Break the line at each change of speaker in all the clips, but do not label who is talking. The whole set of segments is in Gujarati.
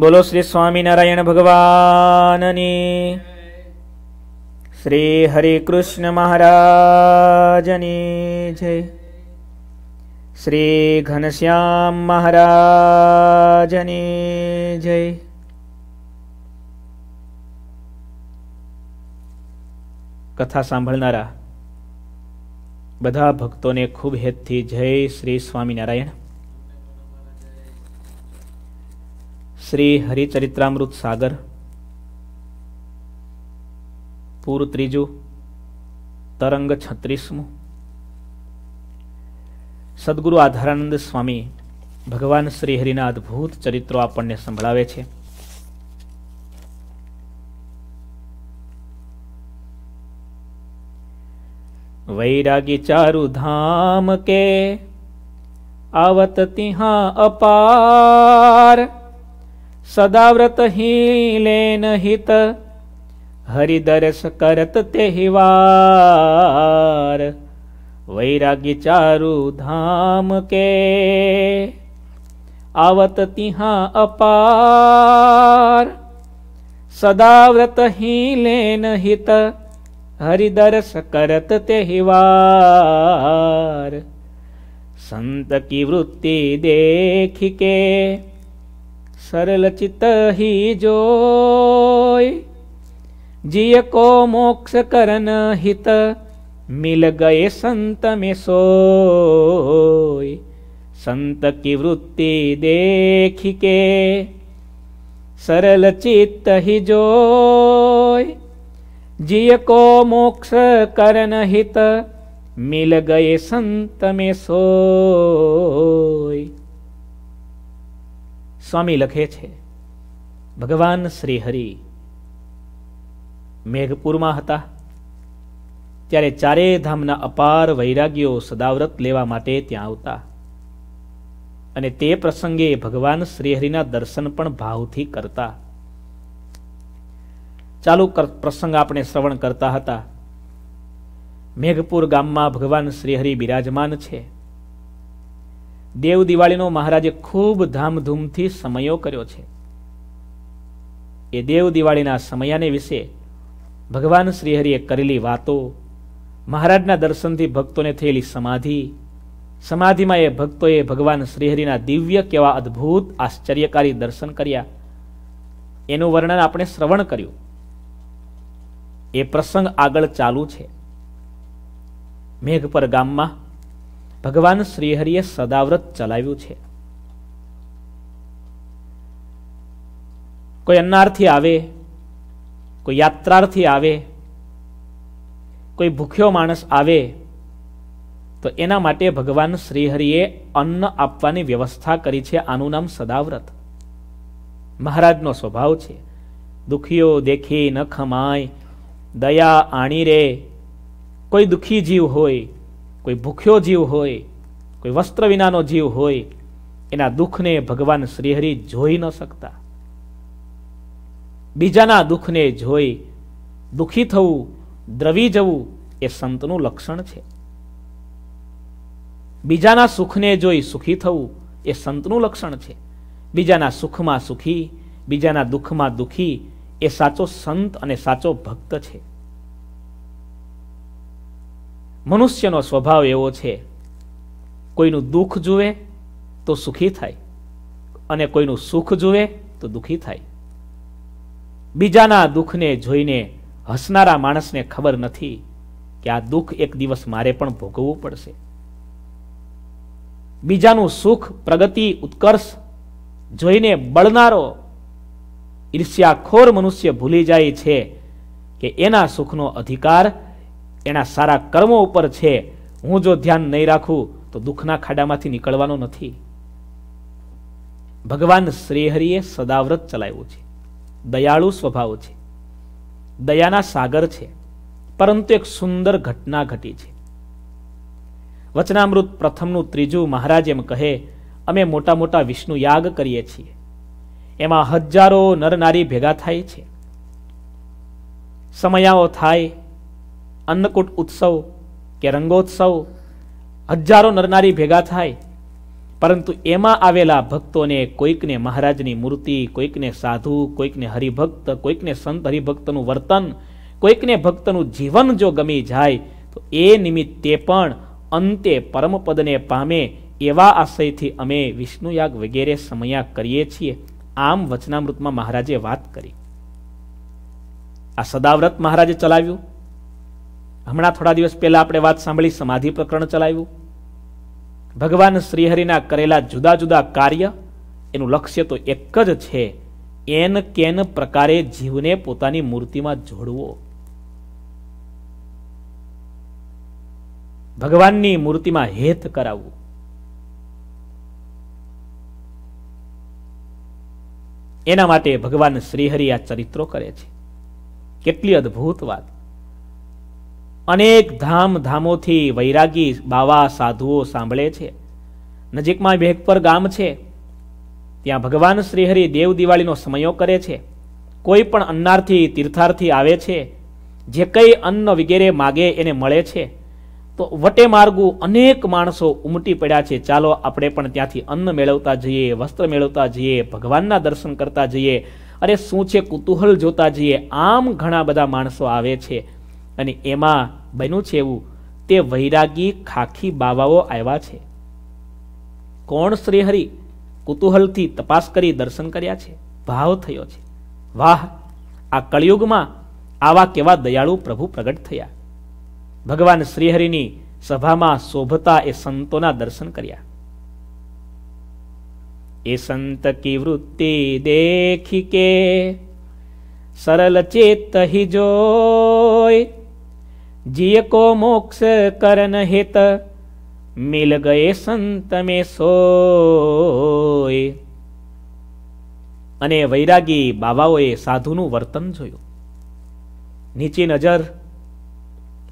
બોલો શ્રી સ્વામિનારાયણ ભગવાનની શ્રી હરે કૃષ્ણ મહારાજની જય શ્રી ઘનશ્યામ મહારાજની જય કથા સાંભળનારા બધા ભક્તોને ખૂબ હેતથી જય શ્રી સ્વામિનારાયણ શ્રી હરિચરિત્રામૃત સાગર પૂર ત્રીજું તરંગ છત્રીસમું સદગુરુ આધારાનંદ સ્વામી ભગવાન શ્રી હરિના અદ્ભુત ચરિત્રો આપણને સંભળાવે છે વૈરાગી ચારુ ધામ કે આવત તિહા અપાર સદાવ્રત હીલેન હિત હરિદર્શ કરત તે હિવાર વૈરાગી ચારુ ધામ કે આવત તિહા અપાર સદાવ્રત હીલેન હિત હરિદર્શ કરત તે હિવાર સંત કી વૃત્તિ દેખી કે સરલચિત હી જોય जिय को मोक्ष करन हित मिल गए संत में सोय संत की वृत्ति देख के सरल चित्त ही जोय जिय को मोक्ष करन हित मिल गए संत में सोय સ્વામી લખે છે ભગવાન શ્રી મેઘપુરમાં હતા ત્યારે ચારેય ધામના અપાર વૈરાગ્યો સદાવ્રત લેવા માટે ત્યાં આવતા અને તે પ્રસંગે ભગવાન શ્રીહરિના દર્શન પણ ભાવથી કરતા ચાલુ પ્રસંગ આપણે શ્રવણ કરતા હતા મેઘપુર ગામમાં ભગવાન શ્રીહરિ બિરાજમાન છે દેવ દિવાળીનો મહારાજે ખૂબ ધામધૂમથી સમયો કર્યો છે એ દેવ દિવાળીના સમયાને વિશે ભગવાન શ્રીહરિએ કરેલી વાતો મહારાજના દર્શનથી ભક્તોને થયેલી સમાધિ સમાધિમાં એ ભક્તોએ ભગવાન શ્રીહરિના દિવ્ય કેવા અદ્ભુત આશ્ચર્યકારી દર્શન કર્યા એનું વર્ણન આપણે શ્રવણ કર્યું એ પ્રસંગ આગળ ચાલુ છે મેઘપર ગામમાં ભગવાન શ્રીહરિએ સદાવ્રત ચલાવ્યું છે કોઈ અન્નાર્થી આવે કોઈ યાત્રાર્થી આવે કોઈ ભૂખ્યો માણસ આવે તો એના માટે ભગવાન શ્રીહરિએ અન્ન આપવાની વ્યવસ્થા કરી છે આનું નામ સદાવ્રત મહારાજનો સ્વભાવ છે દુખીઓ દેખી ન ખમાય દયા આણી રે કોઈ દુઃખી જીવ હોય કોઈ ભૂખ્યો જીવ હોય કોઈ વસ્ત્ર વિનાનો જીવ હોય એના દુઃખને ભગવાન શ્રીહરિ જોઈ ન શકતા બીજાના દુઃખને જોઈ દુઃખી થવું દ્રવી જવું એ સંતનું લક્ષણ છે બીજાના સુખને જોઈ સુખી થવું એ સંતનું લક્ષણ છે બીજાના સુખમાં સુખી બીજાના દુઃખમાં દુઃખી એ સાચો સંત અને સાચો ભક્ત છે મનુષ્યનો સ્વભાવ એવો છે કોઈનું દુઃખ જુએ તો સુખી થાય અને કોઈનું સુખ જુએ તો દુઃખી થાય બીજાના દુઃખને જોઈને હસનારા માણસને ખબર નથી કે આ દુઃખ એક દિવસ મારે પણ ભોગવવું પડશે બીજાનું સુખ પ્રગતિ ઉત્કર્ષ જોઈને બળનારો ઈર્ષ્યાખોર મનુષ્ય ભૂલી જાય છે કે એના સુખનો અધિકાર એના સારા કર્મો ઉપર છે હું જો ધ્યાન નહીં રાખું તો દુઃખના ખાડામાંથી નીકળવાનો નથી ભગવાન શ્રીહરિએ સદાવ્રત ચલાવ્યું છે દયાળુ સ્વભાવ છે દયાના સાગર છે પરંતુ એક સુંદર ઘટના ઘટી છે વચનામૃત પ્રથમનું ત્રીજું મહારાજ એમ કહે અમે મોટા મોટા વિષ્ણુ યાગ કરીએ છીએ એમાં હજારો નરનારી ભેગા થાય છે સમયાઓ થાય અન્નકૂટ ઉત્સવ કે રંગોત્સવ હજારો નરનારી ભેગા થાય પરંતુ એમાં આવેલા ભક્તોને કોઈકને મહારાજની મૂર્તિ કોઈકને સાધુ કોઈકને હરિભક્ત કોઈકને સંત હરિભક્તનું વર્તન કોઈકને ભક્તનું જીવન જો ગમી જાય તો એ નિમિત્તે પણ અંતે પરમપદને પામે એવા આશયથી અમે વિષ્ણુયાગ વગેરે સમયા કરીએ છીએ આમ વચનામૃતમાં મહારાજે વાત કરી આ સદાવ્રત મહારાજે ચલાવ્યું હમણાં થોડા દિવસ પહેલાં આપણે વાત સાંભળી સમાધિ પ્રકરણ ચલાવ્યું ભગવાન શ્રીહરિના કરેલા જુદા જુદા કાર્ય એનું લક્ષ્ય તો એક જ છે એન કેન પ્રકારે જીવને પોતાની મૂર્તિમાં જોડવો ભગવાનની મૂર્તિમાં હેત કરાવવું એના માટે ભગવાન શ્રીહરિ આ ચરિત્રો કરે છે કેટલી અદ્ભુત વાત અનેક ધામધામોથી વૈરાગી બાવા સાધુઓ સાંભળે છે નજીકમાં ભેગપર ગામ છે ત્યાં ભગવાન શ્રીહરિ દેવ દિવાળીનો સમયો કરે છે કોઈ પણ અન્નારથી તીર્થાર્થી આવે છે જે કંઈ અન્ન વગેરે માગે એને મળે છે તો વટે માર્ગુ અનેક માણસો ઉમટી પડ્યા છે ચાલો આપણે પણ ત્યાંથી અન્ન મેળવતા જઈએ વસ્ત્ર મેળવતા જઈએ ભગવાનના દર્શન કરતા જઈએ અરે શું છે કુતૂહલ જોતા જઈએ આમ ઘણા બધા માણસો આવે છે અને એમાં બન્યું છે એવું તે વૈરાગી ખાખી બાવાઓ આવ્યા છે કોણ શ્રીહરિ કુતૂહલથી તપાસ કરી દર્શન કર્યા છે ભાવ થયો છે વાહ આ કળિયુગમાં આવા કેવા દયાળુ પ્રભુ પ્રગટ થયા ભગવાન શ્રીહરિની સભામાં શોભતા એ સંતોના દર્શન કર્યા એ સંત કી વૃત્તિ દેખી કે સરલ ચેત હિ જોય जिय को मोक्ष करन हित मिल गए संत में સોય અને વૈરાગી બાબાઓએ સાધુનું વર્તન જોયું નીચી નજર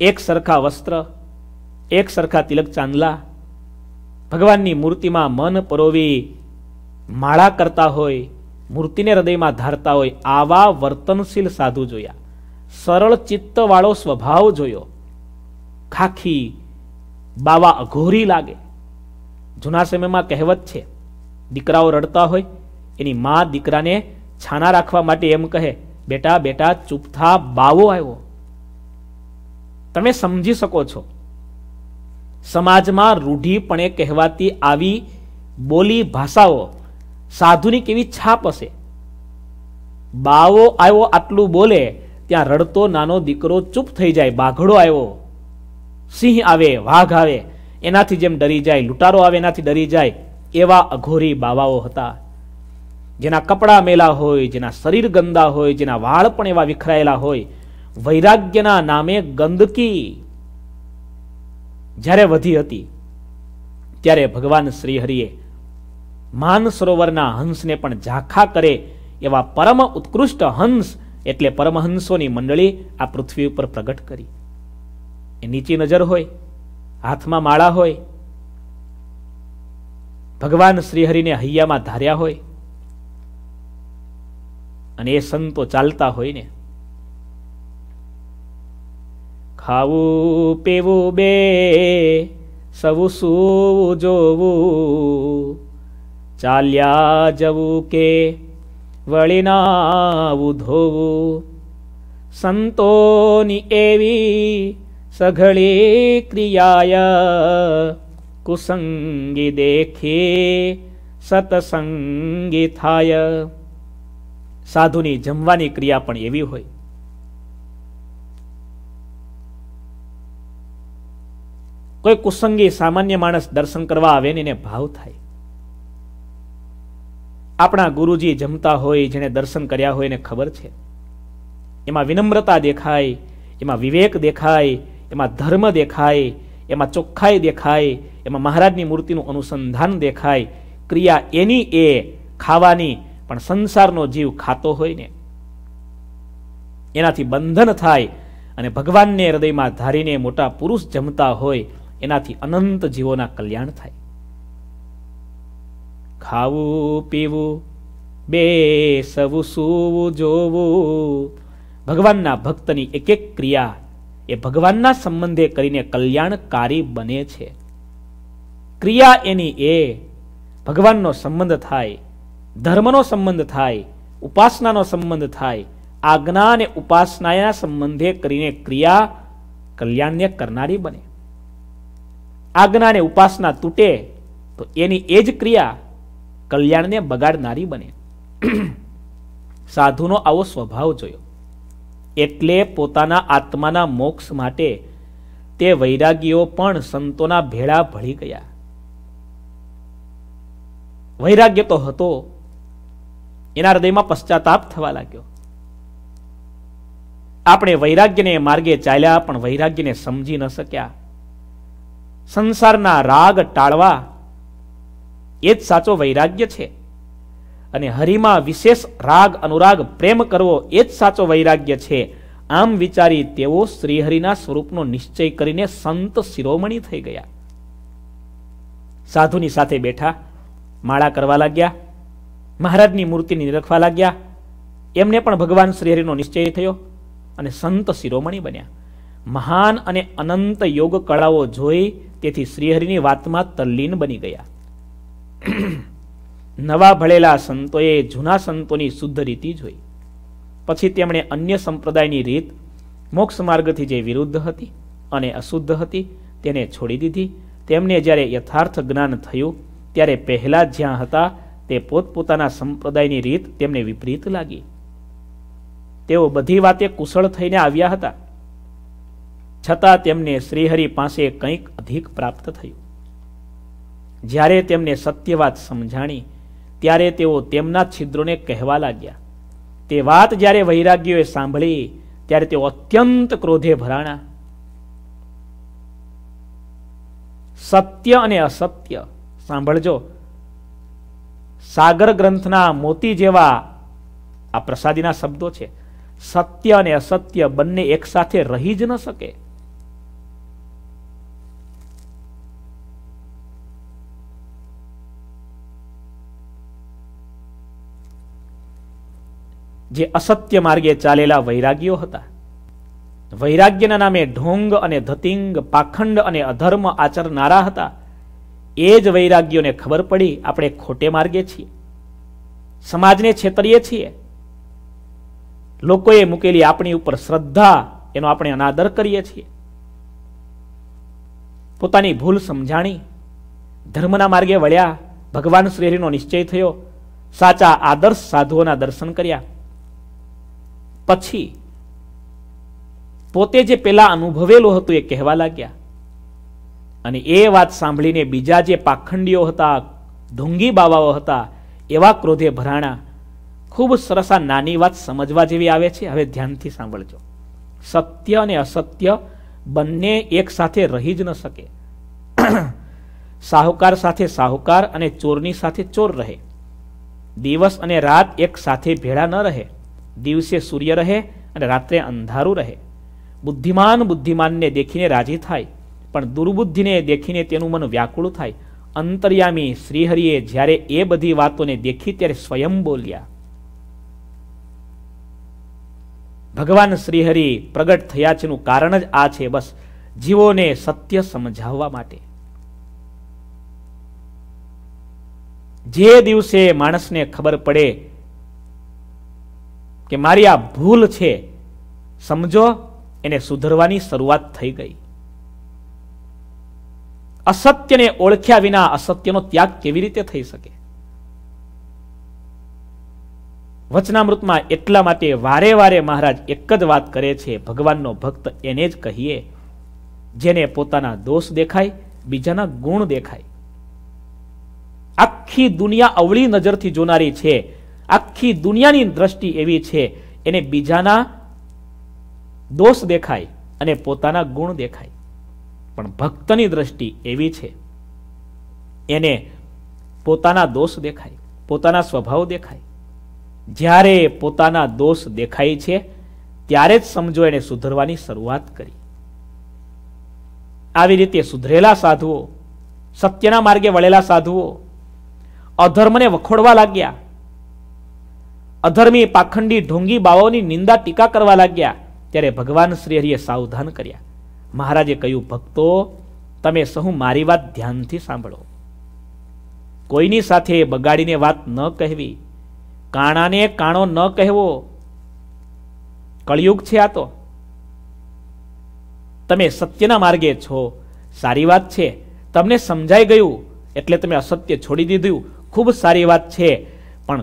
એક સરખા વસ્ત્ર એક સરખા તિલક ચાંદલા ભગવાનની મૂર્તિમાં મન પરોવી માળા કરતા હોય મૂર્તિને હૃદયમાં ધારતા હોય આવા વર્તનશીલ સાધુ જોયા સરળ ચિત્તવાળો સ્વભાવ જોયો ખાખી બાવા અઘોરી લાગે જૂના સમયમાં કહેવત છે દીકરાઓ રડતા હોય એની મા દીકરાને છાના રાખવા માટે એમ કહે બેટા બેટા ચૂપથા બાવો આવ્યો તમે સમજી શકો છો સમાજમાં રૂઢિપણે કહેવાતી આવી બોલી ભાષાઓ સાધુની કેવી છાપ હશે બાવો આવ્યો આટલું બોલે ત્યાં રડતો નાનો દીકરો ચૂપ થઈ જાય બાઘડો આવ્યો સિંહ આવે વાઘ આવે એનાથી જેમ ડરી જાય લૂંટારો આવે એનાથી ડરી જાય એવા અઘોરી બાવાઓ હતા જેના કપડાં મેલા હોય જેના શરીર ગંદા હોય જેના વાળ પણ એવા વિખરાયેલા હોય વૈરાગ્યના નામે ગંદકી જ્યારે વધી હતી ત્યારે ભગવાન શ્રીહરિએ માન સરોવરના હંસને પણ ઝાંખા કરે એવા પરમ ઉત્કૃષ્ટ હંસ એટલે પરમહંસોની મંડળી આ પૃથ્વી ઉપર પ્રગટ કરી એ નીચી નજર હોય હાથમાં માળા હોય ભગવાન શ્રીહરિને હૈયામાં ધાર્યા હોય અને એ સંતો ચાલતા હોય ને ખાવું પીવું બે સવું સૂવું જોવું ચાલ્યા જવું કે વળીનાઉધોવું સંતોની એવી સઘળી ક્રિયાય કુસંગી દેખે સતસંગી થાય સાધુની જમવાની ક્રિયા પણ એવી હોય કોઈ કુસંગી સામાન્ય માણસ દર્શન કરવા આવે ને એને ભાવ થાય આપણા ગુરુજી જમતા હોય જેણે દર્શન કર્યા હોય એને ખબર છે એમાં વિનમ્રતા દેખાય એમાં વિવેક દેખાય એમાં ધર્મ દેખાય એમાં ચોખ્ખાઈ દેખાય એમાં મહારાજની મૂર્તિનું અનુસંધાન દેખાય ક્રિયા એની એ ખાવાની પણ સંસારનો જીવ ખાતો હોય ને એનાથી બંધન થાય અને ભગવાનને હૃદયમાં ધારીને મોટા પુરુષ જમતા હોય એનાથી અનંત જીવોના કલ્યાણ થાય ખાવું પીવું બેસવું સુવું જોવું ભગવાનના ભક્તની એક એક ક્રિયા એ ભગવાનના સંબંધે કરીને કલ્યાણકારી બને છે ક્રિયા એની એ ભગવાનનો સંબંધ થાય ધર્મનો સંબંધ થાય ઉપાસનાનો સંબંધ થાય આજ્ઞા અને ઉપાસનાના સંબંધે કરીને ક્રિયા કલ્યાણને કરનારી બને આજ્ઞા અને ઉપાસના તૂટે તો એની એ જ ક્રિયા કલ્યાણને બગાડનારી બને સાધુનો આવો સ્વભાવ જોયો એટલે પોતાના આત્માના મોક્ષ માટે તે વૈરાગીઓ પણ સંતોના ભેળા ભળી ગયા વૈરાગ્ય તો હતો એના હૃદયમાં પશ્ચાતાપ થવા લાગ્યો આપણે વૈરાગ્યને માર્ગે ચાલ્યા પણ વૈરાગ્યને સમજી ન શક્યા સંસારના રાગ ટાળવા એ જ સાચો વૈરાગ્ય છે અને હરિમાં વિશેષ રાગ અનુરાગ પ્રેમ કરવો એ જ સાચો વૈરાગ્ય છે આમ વિચારી તેઓ શ્રીહરિના સ્વરૂપનો નિશ્ચય કરીને સંત શિરોમણી થઈ ગયા સાધુની સાથે બેઠા માળા કરવા લાગ્યા મહારાજની મૂર્તિને નિરખવા લાગ્યા એમને પણ ભગવાન શ્રીહરિનો નિશ્ચય થયો અને સંત શિરોમણી બન્યા મહાન અને અનંત યોગ કળાઓ જોઈ તેથી શ્રીહરિની વાતમાં તલ્લીન બની ગયા નવા ભળેલા સંતોએ જૂના સંતોની શુદ્ધ રીતિ જોઈ પછી તેમણે અન્ય સંપ્રદાયની રીત મોક્ષ માર્ગથી જે વિરુદ્ધ હતી અને અશુદ્ધ હતી તેને છોડી દીધી તેમને જ્યારે યથાર્થ જ્ઞાન થયું ત્યારે પહેલાં જ્યાં હતા તે પોતપોતાના સંપ્રદાયની રીત તેમને વિપરીત લાગી તેઓ બધી વાતે કુશળ થઈને આવ્યા હતા છતાં તેમને શ્રીહરિ પાસે કંઈક અધિક પ્રાપ્ત થયું જ્યારે તેમને સત્ય વાત સમજાણી ત્યારે તેઓ તેમના છિદ્રોને કહેવા લાગ્યા તે વાત જ્યારે વૈરાગ્યોએ સાંભળી ત્યારે તેઓ અત્યંત ક્રોધે ભરાણા સત્ય અને અસત્ય સાંભળજો સાગર ગ્રંથના મોતી જેવા આ પ્રસાદીના શબ્દો છે સત્ય અને અસત્ય બંને એકસાથે રહી જ ન શકે જે અસત્ય માર્ગે ચાલેલા વૈરાગ્યો હતા વૈરાગ્યના નામે ઢોંગ અને ધતિંગ પાખંડ અને અધર્મ આચરનારા હતા એ જ વૈરાગ્યોને ખબર પડી આપણે ખોટે માર્ગે છીએ સમાજને છેતરીએ છીએ લોકોએ મૂકેલી આપણી ઉપર શ્રદ્ધા એનો આપણે અનાદર કરીએ છીએ પોતાની ભૂલ સમજાણી ધર્મના માર્ગે વળ્યા ભગવાન શ્રીહરિનો નિશ્ચય થયો સાચા આદર્શ સાધુઓના દર્શન કર્યા પછી પોતે જે પેલા અનુભવેલું હતું એ કહેવા લાગ્યા અને એ વાત સાંભળીને બીજા જે પાખંડીઓ હતા ઢુંગી બાવાઓ હતા એવા ક્રોધે ભરાણા ખૂબ સરસ આ નાની વાત સમજવા જેવી આવે છે હવે ધ્યાનથી સાંભળજો સત્ય અને અસત્ય બંને એક સાથે રહી જ ન શકે સાહુકાર સાથે સાહુકાર અને ચોરની સાથે ચોર રહે દિવસ અને રાત એક સાથે ભેળા ન રહે દિવસે સૂર્ય રહે અને રાત્રે અંધારું રહે બુદ્ધિમાન બુદ્ધિમાનને દેખીને રાજી થાય પણ દુર્બુદ્ધિને દેખીને તેનું મન વ્યાકુળ થાય અંતર્યામી શ્રીહરિએ જ્યારે એ બધી વાતોને દેખી ત્યારે સ્વયં બોલ્યા ભગવાન શ્રીહરિ પ્રગટ થયા છેનું કારણ જ આ છે બસ જીવોને સત્ય સમજાવવા માટે જે દિવસે માણસને ખબર પડે કે મારી આ ભૂલ છે સમજો એને સુધરવાની શરૂઆત થઈ ગઈ અસત્યને ઓળખ્યા વિના અસત્યનો ત્યાગ કેવી રીતે થઈ શકે વચનામૃતમાં એટલા માટે વારે વારે મહારાજ એક જ વાત કરે છે ભગવાનનો ભક્ત એને જ કહીએ જેને પોતાના દોષ દેખાય બીજાના ગુણ દેખાય આખી દુનિયા અવળી નજરથી જોનારી છે આખી દુનિયાની દ્રષ્ટિ એવી છે એને બીજાના દોષ દેખાય અને પોતાના ગુણ દેખાય પણ ભક્તની દ્રષ્ટિ એવી છે એને પોતાના દોષ દેખાય પોતાના સ્વભાવ દેખાય જ્યારે પોતાના દોષ દેખાય છે ત્યારે જ સમજો એને સુધરવાની શરૂઆત કરી આવી રીતે સુધરેલા સાધુઓ સત્યના માર્ગે વળેલા સાધુઓ અધર્મને વખોડવા લાગ્યા અધર્મી પાખંડી ઢોંગી બાવાઓની નિંદા ટીકા કરવા લાગ્યા ત્યારે ભગવાન શ્રી હરિએ સાવધાન કર્યા મહારાજે કહ્યું ભક્તો તમે સહુ મારી વાત ધ્યાનથી સાંભળો કોઈની સાથે બગાડીને વાત ન કહેવી કાણાને કાણો ન કહેવો કળિયુગ છે આ તો તમે સત્યના માર્ગે છો સારી વાત છે તમને સમજાઈ ગયું એટલે તમે અસત્ય છોડી દીધું ખૂબ સારી વાત છે પણ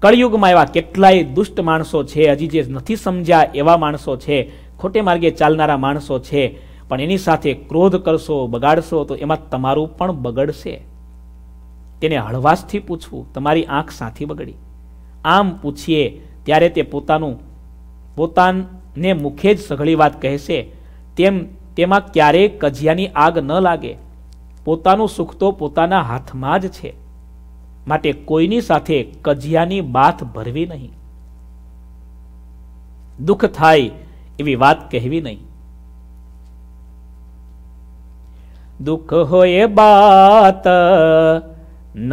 કળિયુગમાં એવા કેટલાય દુષ્ટ માણસો છે હજી જે નથી સમજ્યા એવા માણસો છે ખોટે માર્ગે ચાલનારા માણસો છે પણ એની સાથે ક્રોધ કરશો બગાડશો તો એમાં તમારું પણ બગડશે તેને હળવાશથી પૂછવું તમારી આંખ સાથી બગડી આમ પૂછીએ ત્યારે તે પોતાનું પોતાને મુખે જ સઘળી વાત કહેશે તેમ તેમાં ક્યારેય કજિયાની આગ ન લાગે પોતાનું સુખ તો પોતાના હાથમાં જ છે માટે કોઈની સાથે કજિયાની બાથ ભરવી નહીં દુઃખ થાય એવી વાત કહેવી નહીં દુઃખ હોય બાત ન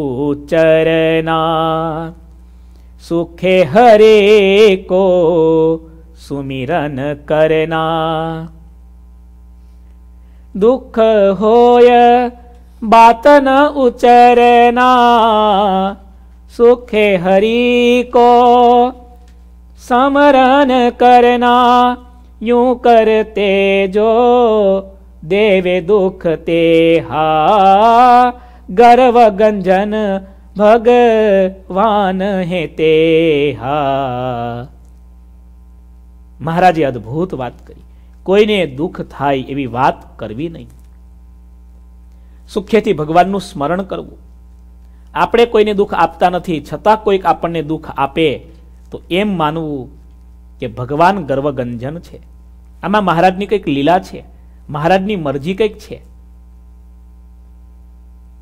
ઉચરના સુખે હરે કો સુમિરન કરના દુઃખ હોય बात न उचरना सुखे हरि को समरण करना यू करते जो देवे दुख ते हा गर्व गंजन भगवान है ते हा अद्भुत बात करी कोई ने दुख थाय एवी बात करवी नहीं સુખેથી ભગવાનનું સ્મરણ કરવું આપણે કોઈને દુઃખ આપતા નથી છતાં કોઈક આપણને દુઃખ આપે તો એમ માનવું કે ભગવાન ગર્વગંજન છે આમાં મહારાજની કંઈક લીલા છે મહારાજની મરજી કંઈક છે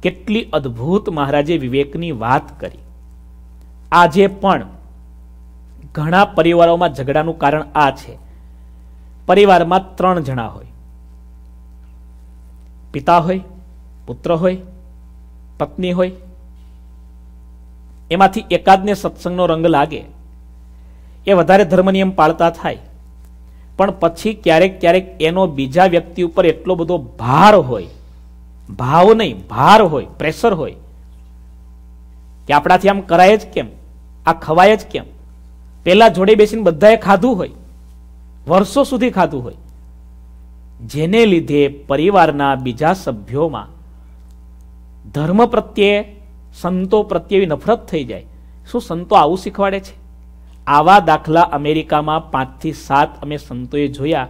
કેટલી અદ્ભુત મહારાજે વિવેકની વાત કરી આજે પણ ઘણા પરિવારોમાં ઝઘડાનું કારણ આ છે પરિવારમાં ત્રણ જણા હોય પિતા હોય પુત્ર હોય પત્ની હોય એમાંથી એકાદને સત્સંગનો રંગ લાગે એ વધારે ધર્મ નિયમ પાળતા થાય પણ પછી ક્યારેક ક્યારેક એનો બીજા વ્યક્તિ ઉપર એટલો બધો ભાર હોય ભાવ નહીં ભાર હોય પ્રેશર હોય કે આપણાથી આમ કરાય જ કેમ આ ખવાય જ કેમ પહેલાં જોડે બેસીને બધાએ ખાધું હોય વર્ષો સુધી ખાધું હોય જેને લીધે પરિવારના બીજા સભ્યોમાં ધર્મ પ્રત્યે સંતો પ્રત્યેવી નફરત થઈ જાય શું સંતો આવું શીખવાડે છે આવા દાખલા અમેરિકામાં પાંચથી સાત અમે સંતોએ જોયા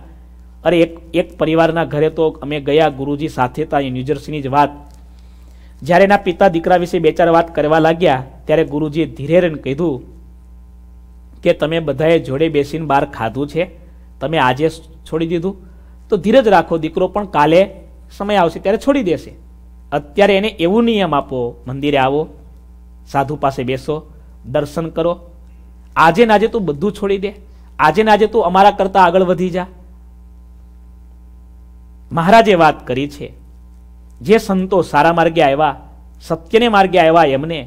અરે એક એક પરિવારના ઘરે તો અમે ગયા ગુરુજી સાથે તા ન્યૂજર્સીની જ વાત જ્યારે એના પિતા દીકરા વિશે બે ચાર વાત કરવા લાગ્યા ત્યારે ગુરુજીએ ધીરેરન કીધું કે તમે બધાએ જોડે બેસીને બહાર ખાધું છે તમે આજે છોડી દીધું તો ધીરજ રાખો દીકરો પણ કાલે સમય આવશે ત્યારે છોડી દેશે અત્યારે એને એવું નિયમ આપો મંદિરે આવો સાધુ પાસે બેસો દર્શન કરો આજે ને આજે તું બધું છોડી દે આજે ને આજે તું અમારા કરતાં આગળ વધી જા મહારાજે વાત કરી છે જે સંતો સારા માર્ગે આવ્યા સત્યને માર્ગે આવ્યા એમને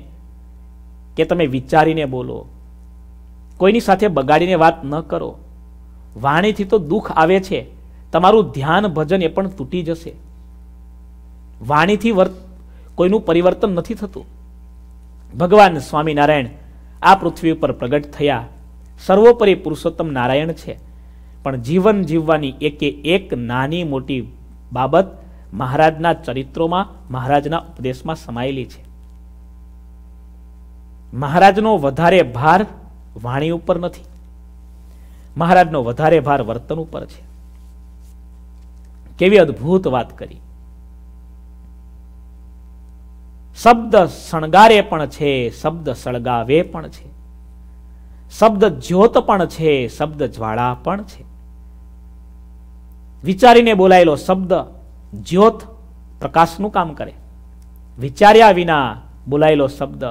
કે તમે વિચારીને બોલો કોઈની સાથે બગાડીને વાત ન કરો વાણીથી તો દુઃખ આવે છે તમારું ધ્યાન ભજન એ પણ તૂટી જશે વાણીથી વર્ત કોઈનું પરિવર્તન નથી થતું ભગવાન સ્વામિનારાયણ આ પૃથ્વી ઉપર પ્રગટ થયા સર્વોપરી પુરુષોત્તમ નારાયણ છે પણ જીવન જીવવાની એકે એક નાની મોટી બાબત મહારાજના ચરિત્રોમાં મહારાજના ઉપદેશમાં સમાયેલી છે મહારાજનો વધારે ભાર વાણી ઉપર નથી મહારાજનો વધારે ભાર વર્તન ઉપર છે કેવી અદ્ભુત વાત કરી શબ્દ શણગારે પણ છે શબ્દ સળગાવે પણ છે શબ્દ જ્યોત પણ છે શબ્દ જ્વાળા પણ છે વિચારીને બોલાયેલો શબ્દ જ્યોત પ્રકાશનું કામ કરે વિચાર્યા વિના બોલાયેલો શબ્દ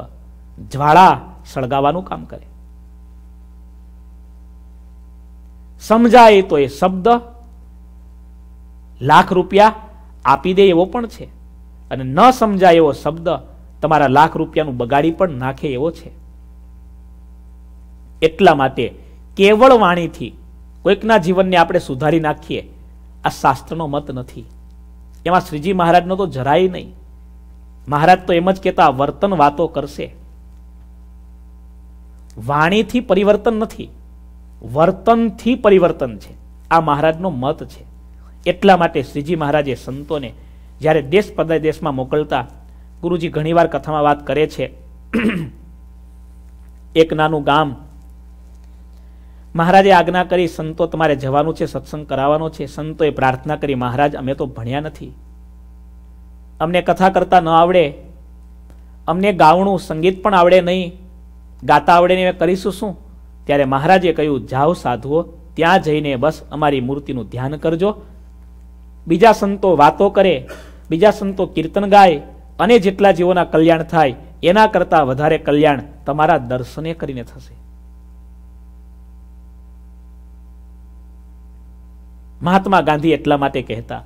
જ્વાળા સળગાવાનું કામ કરે સમજાય તો એ શબ્દ લાખ રૂપિયા આપી દે એવો પણ છે અને ન સમજાય એવો શબ્દ તમારા લાખ રૂપિયાનું બગાડી પણ નાખે એવો છે એટલા માટે કેવળ વાણીથી કોઈકના જીવનને આપણે સુધારી નાખીએ આ શાસ્ત્રનો મત નથી એમાં શ્રીજી મહારાજનો તો જરાય નહીં મહારાજ તો એમ જ કહેતા વર્તન વાતો કરશે વાણીથી પરિવર્તન નથી વર્તનથી પરિવર્તન છે આ મહારાજનો મત છે એટલા માટે શ્રીજી મહારાજે સંતોને જ્યારે દેશ પ્રદેશમાં મોકલતા ગુરુજી ઘણીવાર કથામાં વાત કરે છે એક નાનું ગામ મહારાજે આજ્ઞા કરી સંતો તમારે જવાનું છે સત્સંગ કરાવવાનો છે સંતોએ પ્રાર્થના કરી મહારાજ અમે તો ભણ્યા નથી અમને કથા કરતા ન આવડે અમને ગાવણું સંગીત પણ આવડે નહીં ગાતા આવડે નહીં કરીશું શું ત્યારે મહારાજે કહ્યું જાઓ સાધુઓ ત્યાં જઈને બસ અમારી મૂર્તિનું ધ્યાન કરજો બીજા સંતો વાતો કરે બીજા સંતો કીર્તન ગાય અને જેટલા જીવોના કલ્યાણ થાય એના કરતા વધારે કલ્યાણ તમારા દર્શને કરીને થશે મહાત્મા ગાંધી એટલા માટે કહેતા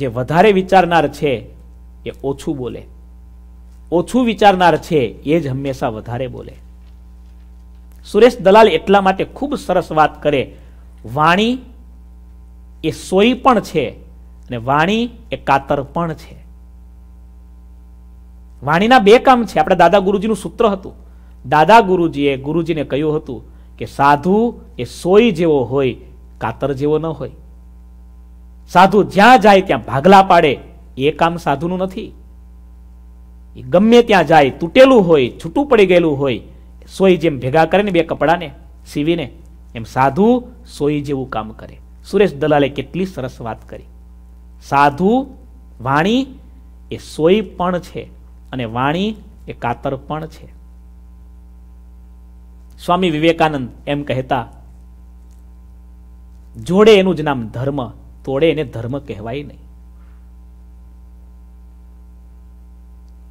જે વધારે વિચારનાર છે એ ઓછું બોલે ઓછું વિચારનાર છે એ જ હંમેશા વધારે બોલે સુરેશ દલાલ એટલા માટે ખૂબ સરસ વાત કરે વાણી એ સોય પણ છે અને વાણી એ કાતર પણ છે વાણીના બે કામ છે આપણે દાદા ગુરુજીનું સૂત્ર હતું દાદા ગુરુજીએ ગુરુજીને કહ્યું હતું કે સાધુ એ સોય જેવો હોય કાતર જેવો ન હોય સાધુ જ્યાં જાય ત્યાં ભાગલા પાડે એ કામ સાધુનું નથી એ ગમે ત્યાં જાય તૂટેલું હોય છૂટું પડી ગયેલું હોય સોય જેમ ભેગા કરે ને બે કપડાને સીવીને એમ સાધુ સોય જેવું કામ કરે સુરેશ દલાલે કેટલી સરસ વાત કરી સાધુ વાણી એ સોય પણ છે અને વાણી એ કાતર પણ છે સ્વામી વિવેકાનંદ એમ કહેતા જોડે એનું જ નામ ધર્મ તોડે એને ધર્મ કહેવાય નહીં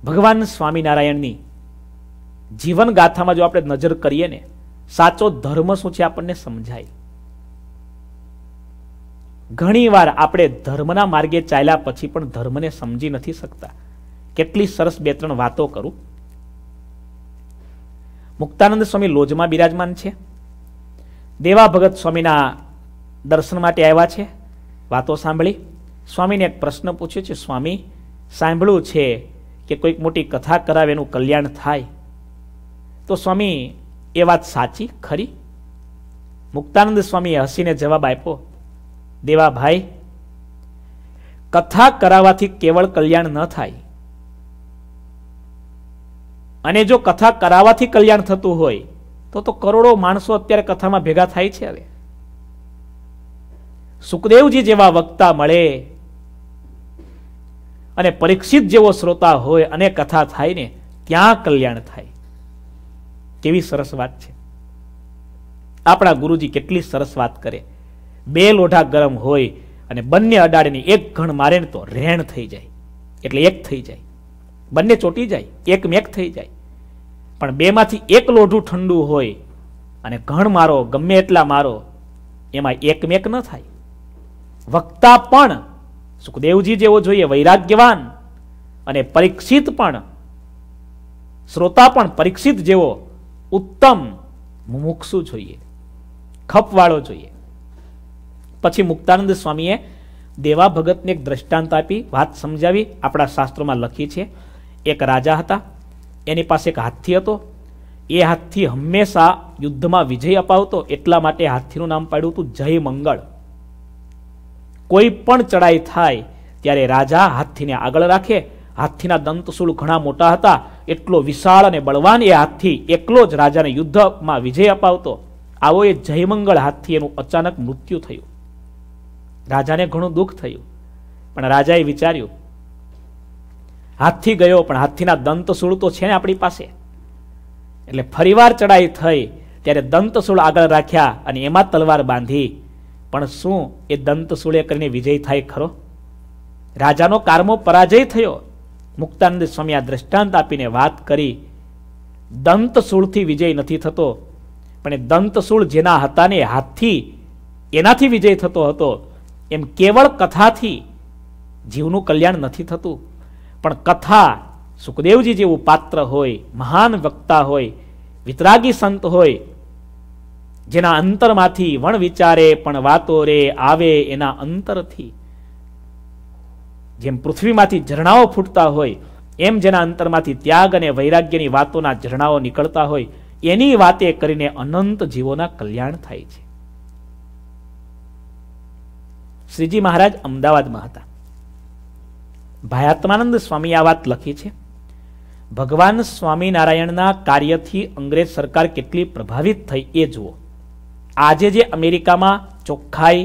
ભગવાન સ્વામિનારાયણની જીવન ગાથામાં જો આપણે નજર કરીએ ને સાચો ધર્મ શું છે આપણને સમજાય ઘણીવાર આપણે ધર્મના માર્ગે ચાલ્યા પછી પણ ધર્મને સમજી નથી શકતા કેટલી સરસ બે ત્રણ વાતો કરું મુક્તાનંદ સ્વામી લોજમાં બિરાજમાન છે દેવા ભગત સ્વામીના દર્શન માટે આવ્યા છે વાતો સાંભળી સ્વામીને એક પ્રશ્ન પૂછ્યો છે સ્વામી સાંભળ્યું છે કે કોઈક મોટી કથા કરાવે એનું કલ્યાણ થાય તો સ્વામી એ વાત સાચી ખરી મુક્તાનંદ સ્વામીએ હસીને જવાબ આપ્યો દેવા ભાઈ કથા કરાવવાથી કેવળ કલ્યાણ ન થાય અને જો કથા કરાવવાથી કલ્યાણ થતું હોય તો તો કરોડો માણસો અત્યારે કથામાં ભેગા થાય છે હવે સુખદેવજી જેવા વક્તા મળે અને પરીક્ષિત જેવો શ્રોતા હોય અને કથા થાય ને ત્યાં કલ્યાણ થાય કેવી સરસ વાત છે આપણા ગુરુજી કેટલી સરસ વાત કરે બે લોઢા ગરમ હોય અને બંને અડાડીને એક ઘણ મારે તો રેણ થઈ જાય એટલે એક થઈ જાય બંને ચોટી જાય એક મેક થઈ જાય પણ બેમાંથી એક લોઢું ઠંડુ હોય અને ઘણ મારો ગમે એટલા મારો એમાં એક મેક ન થાય વક્તા પણ સુખદેવજી જેવો જોઈએ વૈરાગ્યવાન અને પરીક્ષિત પણ શ્રોતા પણ પરીક્ષિત જેવો ઉત્તમ મુમુક્ષુ જોઈએ ખપવાળો જોઈએ પછી મુક્તાનંદ સ્વામીએ દેવા ભગતને એક દ્રષ્ટાંત આપી વાત સમજાવી આપણા શાસ્ત્રોમાં લખી છે એક રાજા હતા એની પાસે એક હાથી હતો એ હાથી હંમેશા યુદ્ધમાં વિજય અપાવતો એટલા માટે હાથીનું નામ પાડ્યું હતું જય મંગળ કોઈ પણ ચડાઈ થાય ત્યારે રાજા હાથીને આગળ રાખે હાથીના દંતસૂળ ઘણા મોટા હતા એટલો વિશાળ અને બળવાન એ હાથી એકલો જ રાજાને યુદ્ધમાં વિજય અપાવતો આવો એ જયમંગળ હાથી એનું અચાનક મૃત્યુ થયું રાજાને ઘણું દુઃખ થયું પણ રાજાએ વિચાર્યું હાથથી ગયો પણ હાથીના દંતસૂળ તો છે ને આપણી પાસે એટલે ફરીવાર ચડાઈ થઈ ત્યારે દંતસૂળ આગળ રાખ્યા અને એમાં તલવાર બાંધી પણ શું એ દંતસૂળે કરીને વિજય થાય ખરો રાજાનો કારમો પરાજય થયો મુક્તાનંદ સ્વામી આ દ્રષ્ટાંત આપીને વાત કરી દંતસૂળથી વિજય નથી થતો પણ એ દંતસૂળ જેના હતાને ને હાથથી એનાથી વિજય થતો હતો એમ કેવળ કથાથી જીવનું કલ્યાણ નથી થતું પણ કથા સુખદેવજી જેવું પાત્ર હોય મહાન વક્તા હોય વિતરાગી સંત હોય જેના અંતરમાંથી વણ વિચારે પણ વાતો રે આવે એના અંતરથી જેમ પૃથ્વીમાંથી ઝરણાઓ ફૂટતા હોય એમ જેના અંતરમાંથી ત્યાગ અને વૈરાગ્યની વાતોના ઝરણાઓ નીકળતા હોય એની વાતે કરીને અનંત જીવોના કલ્યાણ થાય છે શ્રીજી મહારાજ અમદાવાદમાં હતા ભાયાત્માનંદ સ્વામી આ વાત લખી છે ભગવાન સ્વામિનારાયણના કાર્યથી અંગ્રેજ સરકાર કેટલી પ્રભાવિત થઈ એ જુઓ આજે જે અમેરિકામાં ચોખ્ખાઈ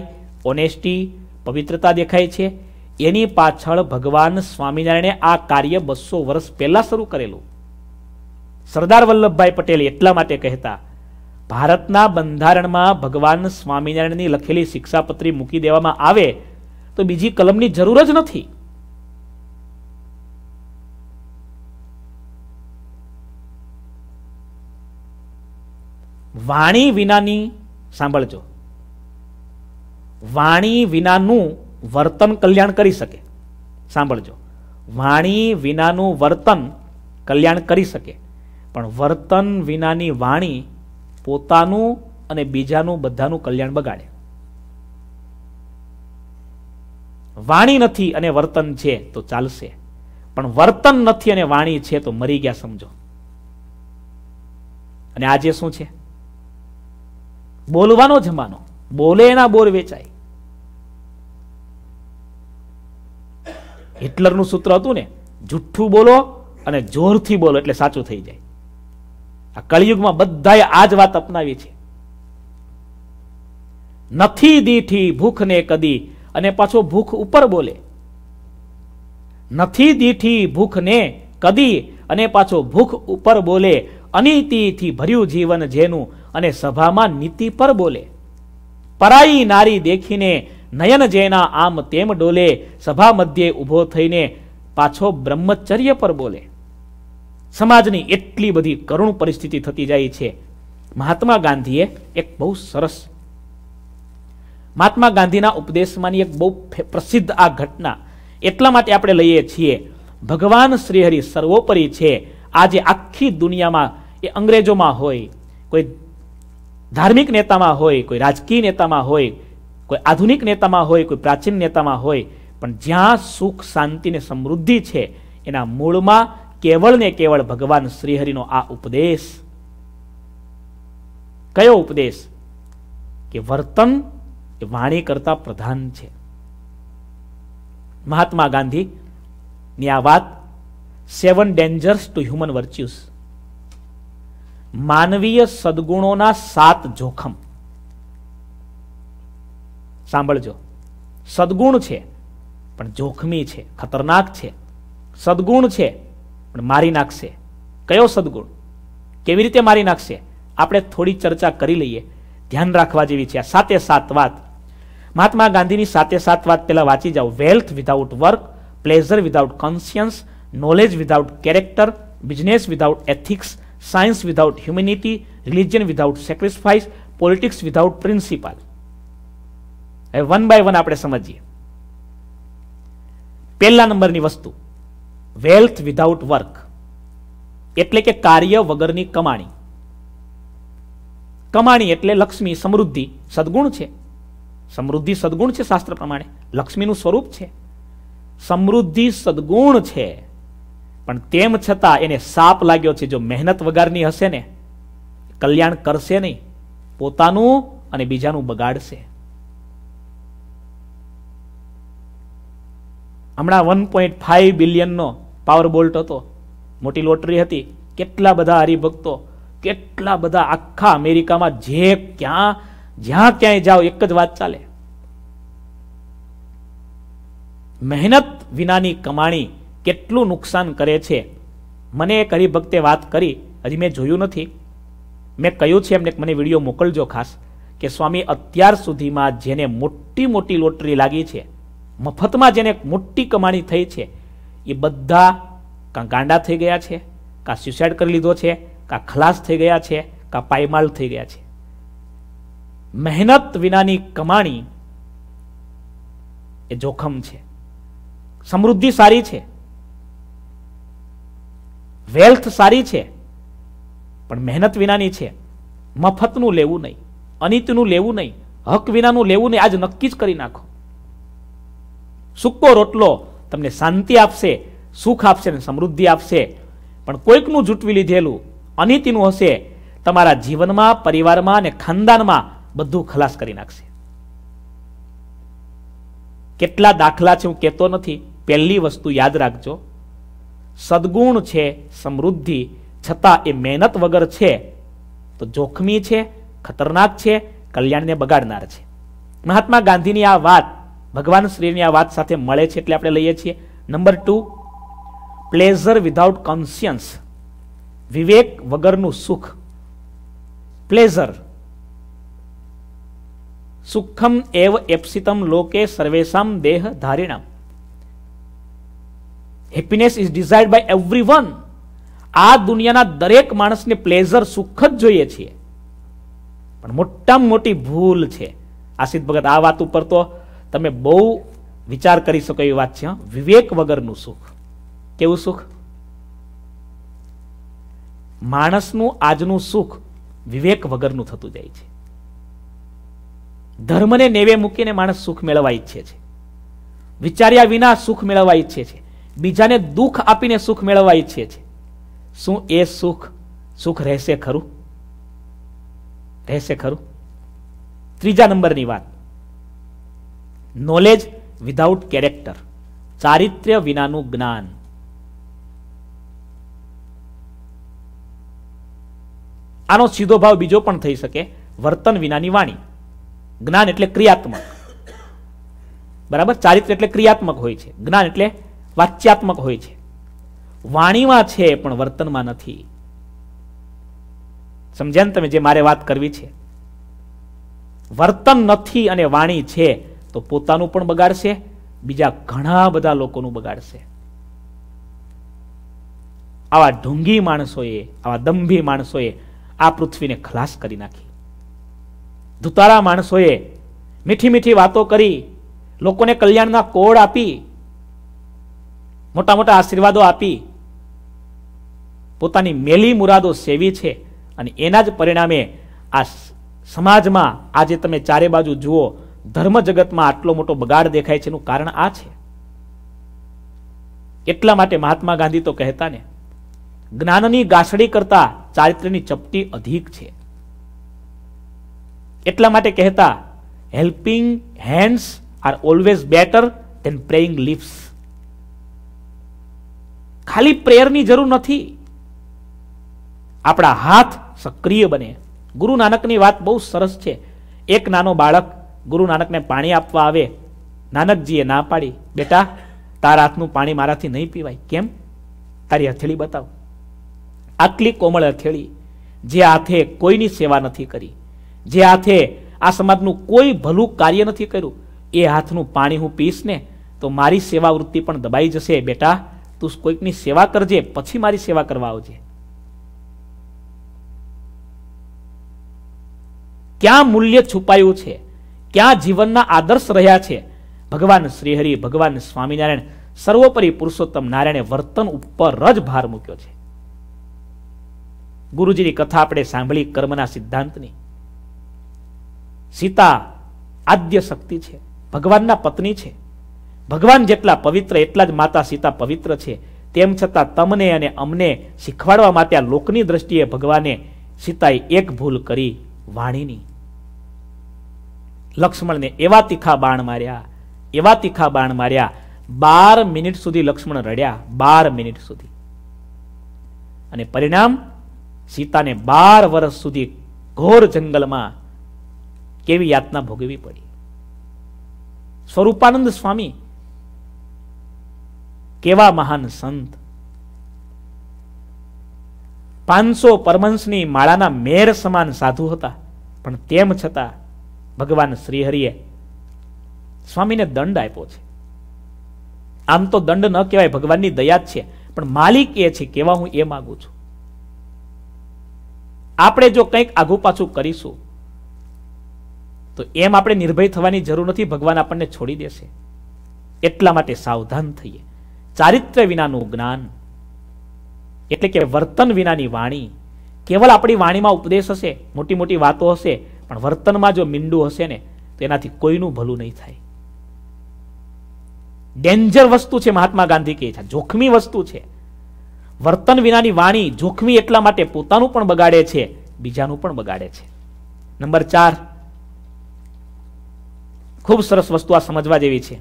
ઓનેસ્ટી પવિત્રતા દેખાય છે એની પાછળ ભગવાન સ્વામિનારાયણે આ કાર્ય બસો વર્ષ પહેલાં શરૂ કરેલું સરદાર વલ્લભભાઈ પટેલ એટલા માટે કહેતા ભારતના બંધારણમાં ભગવાન સ્વામિનારાયણની લખેલી શિક્ષાપત્રી મૂકી દેવામાં આવે તો બીજી કલમની જરૂર જ નથી વાણી વિનાની સાંભળજો વાણી વિનાનું વર્તન કલ્યાણ કરી શકે સાંભળજો વાણી વિનાનું વર્તન કલ્યાણ કરી શકે પણ વર્તન વિનાની વાણી પોતાનું અને બીજાનું બધાનું કલ્યાણ બગાડે વાણી નથી અને વર્તન છે તો ચાલશે પણ વર્તન નથી અને વાણી છે તો મરી ગયા સમજો અને આજે શું છે બોલવાનો જમાનો બોલે એના બોર વેચાય હિટલરનું સૂત્ર હતું ને જુઠ્ઠું બોલો અને જોરથી બોલો એટલે સાચું થઈ જાય આ કળિયુગમાં બધાએ આ જ વાત અપનાવી છે નથી દીઠી ભૂખ ને કદી અને પાછો ભૂખ ઉપર બોલે નથી દીઠી ભૂખ ને કદી અને પાછો ભૂખ ઉપર બોલે અનિતિથી ભર્યું જીવન જેનું અને સભામાં નીતિ પર બોલે પરાઈ નારી દેખીને નયન જેના આમ તેમ ડોલે સભા મધ્યે ઊભો થઈને પાછો બ્રહ્મચર્ય પર બોલે સમાજની એટલી બધી કરુણ પરિસ્થિતિ થતી જાય છે મહાત્મા ગાંધીએ એક બહુ સરસ મહાત્મા ગાંધીના ઉપદેશમાંની એક બહુ પ્રસિદ્ધ આ ઘટના એટલા માટે આપણે લઈએ છીએ ભગવાન શ્રીહરિ સર્વોપરી છે આજે આખી દુનિયામાં એ અંગ્રેજોમાં હોય કોઈ ધાર્મિક નેતામાં હોય કોઈ રાજકીય નેતામાં હોય કોઈ આધુનિક નેતામાં હોય કોઈ પ્રાચીન નેતામાં હોય પણ જ્યાં સુખ શાંતિ ને સમૃદ્ધિ છે એના મૂળમાં કેવળ ને કેવળ ભગવાન શ્રીહરિનો આ ઉપદેશ કયો ઉપદેશ કે વર્તન એ વાણી કરતા પ્રધાન છે મહાત્મા ગાંધીની આ વાત seven dangers to human virtues માનવીય સદગુણોના સાત જોખમ સાંભળજો સદગુણ છે પણ જોખમી છે ખતરનાક છે સદગુણ છે પણ મારી નાખશે કયો સદગુણ કેવી રીતે મારી નાખશે આપણે થોડી ચર્ચા કરી લઈએ ધ્યાન રાખવા જેવી છે આ સાતે સાત વાત મહાત્મા ગાંધીની સાતે સાત વાત પહેલાં વાંચી જાઓ wealth without work pleasure without conscience knowledge without character business without ethics science without humanity religion without sacrifice politics without principle હવે વન બાય વન આપણે સમજીએ પહેલા નંબરની વસ્તુ વેલ્થ વિધાઉટ વર્ક એટલે કે કાર્ય વગરની કમાણી કમાણી એટલે લક્ષ્મી સમૃદ્ધિ સદગુણ છે સમૃદ્ધિ સદગુણ છે શાસ્ત્ર પ્રમાણે લક્ષ્મીનું સ્વરૂપ છે સમૃદ્ધિ સદગુણ છે પણ તેમ છતાં એને સાપ લાગ્યો છે જો મહેનત વગરની હશે ને કલ્યાણ કરશે નહીં પોતાનું અને બીજાનું બગાડશે હમણાં વન પોઈન્ટ ફાઈવ બિલિયનનો પાવર બોલ્ટ હતો મોટી લોટરી હતી કેટલા બધા હરિભક્તો કેટલા બધા આખા અમેરિકામાં જે ક્યાં જ્યાં ક્યાંય જાઓ એક જ વાત ચાલે મહેનત વિનાની કમાણી કેટલું નુકસાન કરે છે મને એક હરિભક્તે વાત કરી હજી મેં જોયું નથી મેં કહ્યું છે એમને મને વિડીયો મોકલજો ખાસ કે સ્વામી અત્યાર સુધીમાં જેને મોટી મોટી લોટરી લાગી છે મફતમાં જેને મોટી કમાણી થઈ છે એ બધા કાં ગાંડા થઈ ગયા છે કાં સ્યુસાઇડ કરી લીધો છે કાં ખલાસ થઈ ગયા છે કાં પાયમાલ થઈ ગયા છે મહેનત વિનાની કમાણી એ જોખમ છે સમૃદ્ધિ સારી છે વેલ્થ સારી છે પણ મહેનત વિનાની છે મફતનું લેવું નહીં અનિતનું લેવું નહીં હક વિનાનું લેવું નહીં આજ નક્કી જ કરી નાખો સુકો રોટલો તમને શાંતિ આપશે સુખ આપશે અને સમૃદ્ધિ આપશે પણ કોઈકનું જૂટવી લીધેલું અનિતિનું હશે તમારા જીવનમાં પરિવારમાં અને ખાનદાનમાં બધું ખલાસ કરી નાખશે કેટલા દાખલા છે હું કહેતો નથી પહેલી વસ્તુ યાદ રાખજો સદગુણ છે સમૃદ્ધિ છતાં એ મહેનત વગર છે તો જોખમી છે ખતરનાક છે કલ્યાણને બગાડનાર છે મહાત્મા ગાંધીની આ વાત ભગવાન શ્રીની આ વાત સાથે મળે છે એટલે આપણે લઈએ છીએ number two pleasure without conscience વિવેક વગરનું સુખ પ્લેઝર સુખમ એવ એપ્સિતમ લોકે સર્વેશામ દેહ ધારિણામ happiness is desired by everyone આ દુનિયાના દરેક માણસને પ્લેઝર સુખ જ જોઈએ છીએ પણ મોટામાં મોટી ભૂલ છે આસિત ભગત આ વાત ઉપર તો તમે બહુ વિચાર કરી શકો એવી વાત છે વિવેક વગરનું સુખ કેવું સુખ માણસનું આજનું સુખ વિવેક વગરનું થતું જાય છે ધર્મને નેવે મૂકીને માણસ સુખ મેળવવા ઈચ્છે છે વિચાર્યા વિના સુખ મેળવવા ઈચ્છે છે બીજાને દુઃખ આપીને સુખ મેળવવા ઈચ્છે છે શું એ સુખ સુખ રહેશે ખરું રહેશે ખરું ત્રીજા નંબરની વાત નોલેજ વિધાઉટ કેરેક્ટર ચારિત્ર્ય વિનાનું જ્ઞાન આનો સીધો ભાવ બીજો પણ થઈ શકે વર્તન વિનાની વાણી જ્ઞાન એટલે ક્રિયાત્મક બરાબર ચારિત્ર એટલે ક્રિયાત્મક હોય છે જ્ઞાન એટલે વાચ્યાત્મક હોય છે વાણીમાં છે પણ વર્તનમાં નથી સમજ્યા ને તમે જે મારે વાત કરવી છે વર્તન નથી અને વાણી છે તો પોતાનું પણ બગાડશે બીજા ઘણા બધા લોકોનું બગાડશે આવા ઢોંગી માણસોએ આવા દંભી માણસોએ આ પૃથ્વીને ખલાસ કરી નાખી ધુતારા માણસોએ મીઠી મીઠી વાતો કરી લોકોને કલ્યાણના કોડ આપી મોટા મોટા આશીર્વાદો આપી પોતાની મેલી મુરાદો સેવી છે અને એના જ પરિણામે આ સમાજમાં આજે તમે ચારે બાજુ જુઓ ધર્મ જગતમાં આટલો મોટો બગાડ દેખાય છે એનું કારણ આ છે એટલા માટે મહાત્મા ગાંધી તો કહેતા ને જ્ઞાનની ગાસડી કરતા ચારિત્રની ચપટી અધિક છે એટલા માટે કહેતા helping hands are always better than praying lips ખાલી પ્રેયરની જરૂર નથી આપણા હાથ સક્રિય બને ગુરુ નાનકની વાત બહુ સરસ છે એક નાનો બાળક ગુરુ નાનકને પાણી આપવા આવે નાનકજીએ ના પાડી બેટા તારા હાથનું પાણી મારાથી નહીં પીવાય કેમ તારી હથેળી બતાવ આટલી કોમળ હથેળી જે હાથે કોઈની સેવા નથી કરી જે હાથે આ સમાજનું કોઈ ભલું કાર્ય નથી કર્યું એ હાથનું પાણી હું પીશ ને તો મારી સેવા વૃત્તિ પણ દબાઈ જશે બેટા તું કોઈકની સેવા કરજે પછી મારી સેવા કરવા આવજે ક્યાં મૂલ્ય છુપાયું છે ક્યાં જીવનના આદર્શ રહ્યા છે ભગવાન શ્રીહરિ ભગવાન સ્વામિનારાયણ સર્વોપરી પુરુષોત્તમ નારાયણે વર્તન ઉપર જ ભાર મૂક્યો છે ગુરુજીની કથા આપણે સાંભળી કર્મના સિદ્ધાંતની સીતા આદ્ય શક્તિ છે ભગવાનના પત્ની છે ભગવાન જેટલા પવિત્ર એટલા જ માતા સીતા પવિત્ર છે તેમ છતાં તમને અને અમને શીખવાડવા માટે લોકની દ્રષ્ટિએ ભગવાને સીતાએ એક ભૂલ કરી વાણીની લક્ષ્મણને એવા તીખા બાણ માર્યા એવા તીખા બાણ માર્યા બાર મિનિટ સુધી લક્ષ્મણ રડ્યા બાર મિનિટ સુધી અને પરિણામ સીતાને બાર વર્ષ સુધી ઘોર જંગલમાં કેવી યાતના ભોગવી પડી સ્વરૂપાનંદ સ્વામી કેવા મહાન સંત પાંચસો પરમંશની માળાના મેર સમાન સાધુ હતા પણ તેમ છતાં ભગવાન શ્રીહરિએ સ્વામીને દંડ આપ્યો છે આમ તો દંડ ન કહેવાય ભગવાનની દયા જ છે પણ માલિક એ છે કેવા હું એ માગું છું આપણે જો કંઈક આઘું પાછું કરીશું તો એમ આપણે નિર્ભય થવાની જરૂર નથી ભગવાન આપણને છોડી દેશે એટલા માટે સાવધાન થઈએ ચારિત્ર વિનાનું જ્ઞાન એટલે કે વર્તન વિનાની વાણી કેવલ આપણી વાણીમાં ઉપદેશ હશે મોટી મોટી વાતો હશે પણ વર્તનમાં જો મીંડું હશે ને તો એનાથી કોઈનું ભલું નહીં થાય ડેન્જર વસ્તુ છે મહાત્મા ગાંધી કહે છે જોખમી વસ્તુ છે વર્તન વિનાની વાણી જોખમી એટલા માટે પોતાનું પણ બગાડે છે બીજાનું પણ બગાડે છે નંબર ચાર ખૂબ સરસ વસ્તુ આ સમજવા જેવી છે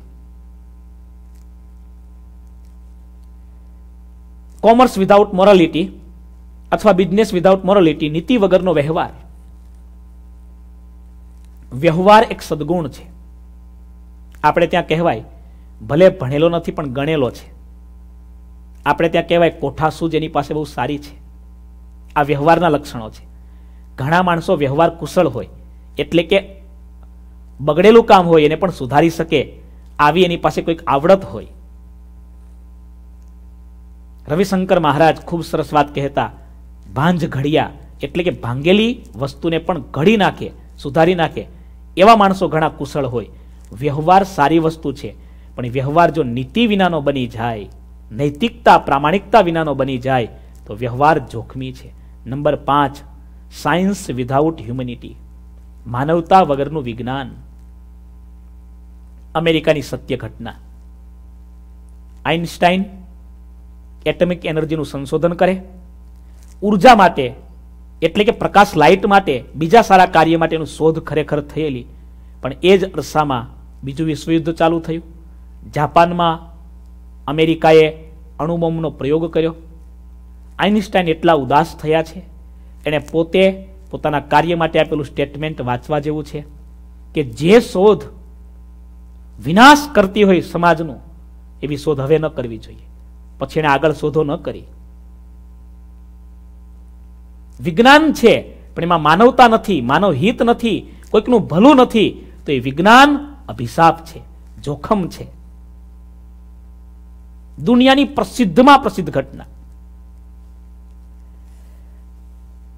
કોમર્સ વિધાઉટ મોરાલિટી અથવા બિઝનેસ વિધાઉટ મોરાલિટી નીતિ વગરનો વ્યવહાર વ્યવહાર એક સદગુણ છે આપણે ત્યાં કહેવાય ભલે ભણેલો નથી પણ ગણેલો છે આપણે ત્યાં કહેવાય કોઠાસુ જેની પાસે બહુ સારી છે આ વ્યવહારના લક્ષણો છે ઘણા માણસો વ્યવહાર કુશળ હોય એટલે કે બગડેલું કામ હોય એને પણ સુધારી શકે આવી એની પાસે કોઈક આવડત હોય રવિશંકર મહારાજ ખૂબ સરસ વાત કહેતા ભાંજ ઘડિયા એટલે કે ભાંગેલી વસ્તુને પણ ઘડી નાખે સુધારી નાખે એવા માણસો ઘણા કુશળ હોય વ્યવહાર સારી વસ્તુ છે પણ વ્યવહાર જો નીતિ વિનાનો બની જાય નૈતિકતા પ્રામાણિકતા વિનાનો બની જાય તો વ્યવહાર જોખમી છે નંબર પાંચ સાયન્સ વિધાઉટ હ્યુમનિટી માનવતા વગરનું વિજ્ઞાન અમેરિકાની સત્ય ઘટના આઇન્સ્ટાઇન એટમિક એનર્જીનું સંશોધન કરે ઉર્જા માટે એટલે કે પ્રકાશ લાઇટ માટે બીજા સારા કાર્ય માટેનું શોધ ખરેખર થયેલી પણ એ જ અરસામાં બીજું વિશ્વયુદ્ધ ચાલુ થયું જાપાનમાં અમેરિકાએ અણુબોમ્બનો પ્રયોગ કર્યો આઇન્સ્ટાઈન એટલા ઉદાસ થયા છે એણે પોતે પોતાના કાર્ય માટે આપેલું સ્ટેટમેન્ટ વાંચવા જેવું છે કે જે શોધ વિનાશ કરતી હોય સમાજનું એવી શોધ હવે ન કરવી જોઈએ પછી એણે આગળ શોધો ન કરી વિજ્ઞાન છે પણ એમાં માનવતા નથી માનવ હિત નથી કોઈકનું ભલું નથી તો એ વિજ્ઞાન અભિશાપ છે જોખમ છે દુનિયાની પ્રસિદ્ધમાં પ્રસિદ્ધ ઘટના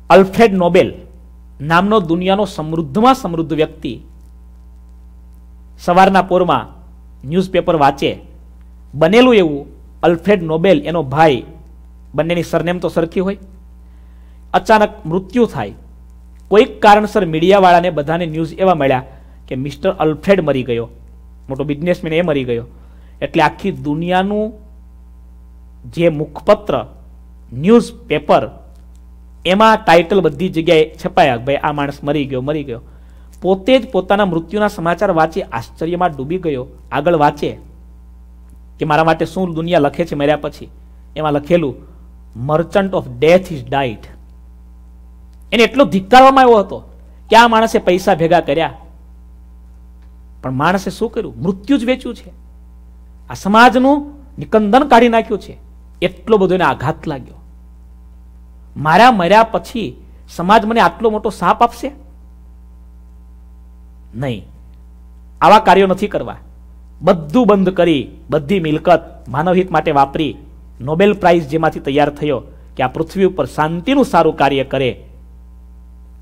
અલ્ફ્રેડ નોબેલ નામનો દુનિયાનો સમૃદ્ધમાં સમૃદ્ધ વ્યક્તિ સવારના પોરમાં ન્યૂઝપેપર વાંચે બનેલું એવું અલ્ફ્રેડ નોબેલ એનો ભાઈ બંનેની સરનેમ તો સરખી હોય અચાનક મૃત્યુ થાય કોઈક કારણસર મીડિયાવાળાને બધાને ન્યૂઝ એવા મળ્યા કે મિસ્ટર અલ્ફ્રેડ મરી ગયો મોટો બિઝનેસમેન એ મરી ગયો એટલે આખી દુનિયાનું જે મુખપત્ર ન્યૂઝ પેપર એમાં ટાઇટલ બધી જગ્યાએ છપાયા ભાઈ આ માણસ મરી ગયો મરી ગયો પોતે જ પોતાના મૃત્યુના સમાચાર વાંચી આશ્ચર્યમાં ડૂબી ગયો આગળ વાંચે કે મારા માટે શું દુનિયા લખે છે મર્યા પછી એમાં લખેલું merchant of death is dead એને એટલો ધિક્કારવામાં આવ્યો હતો કે આ માણસે પૈસા ભેગા કર્યા પણ માણસે શું કર્યું મૃત્યુ જ વેચ્યું છે આ સમાજનું નિકંદન કાઢી નાખ્યું છે એટલો બધો એને આઘાત લાગ્યો મારા મર્યા પછી સમાજ મને આટલો મોટો સાપ આપશે નહીં આવા કાર્યો નથી કરવા બધું બંધ કરી બધી મિલકત માનવહિત માટે વાપરી નોબેલ પ્રાઇઝ જેમાંથી તૈયાર થયો કે આ પૃથ્વી ઉપર શાંતિનું સારું કાર્ય કરે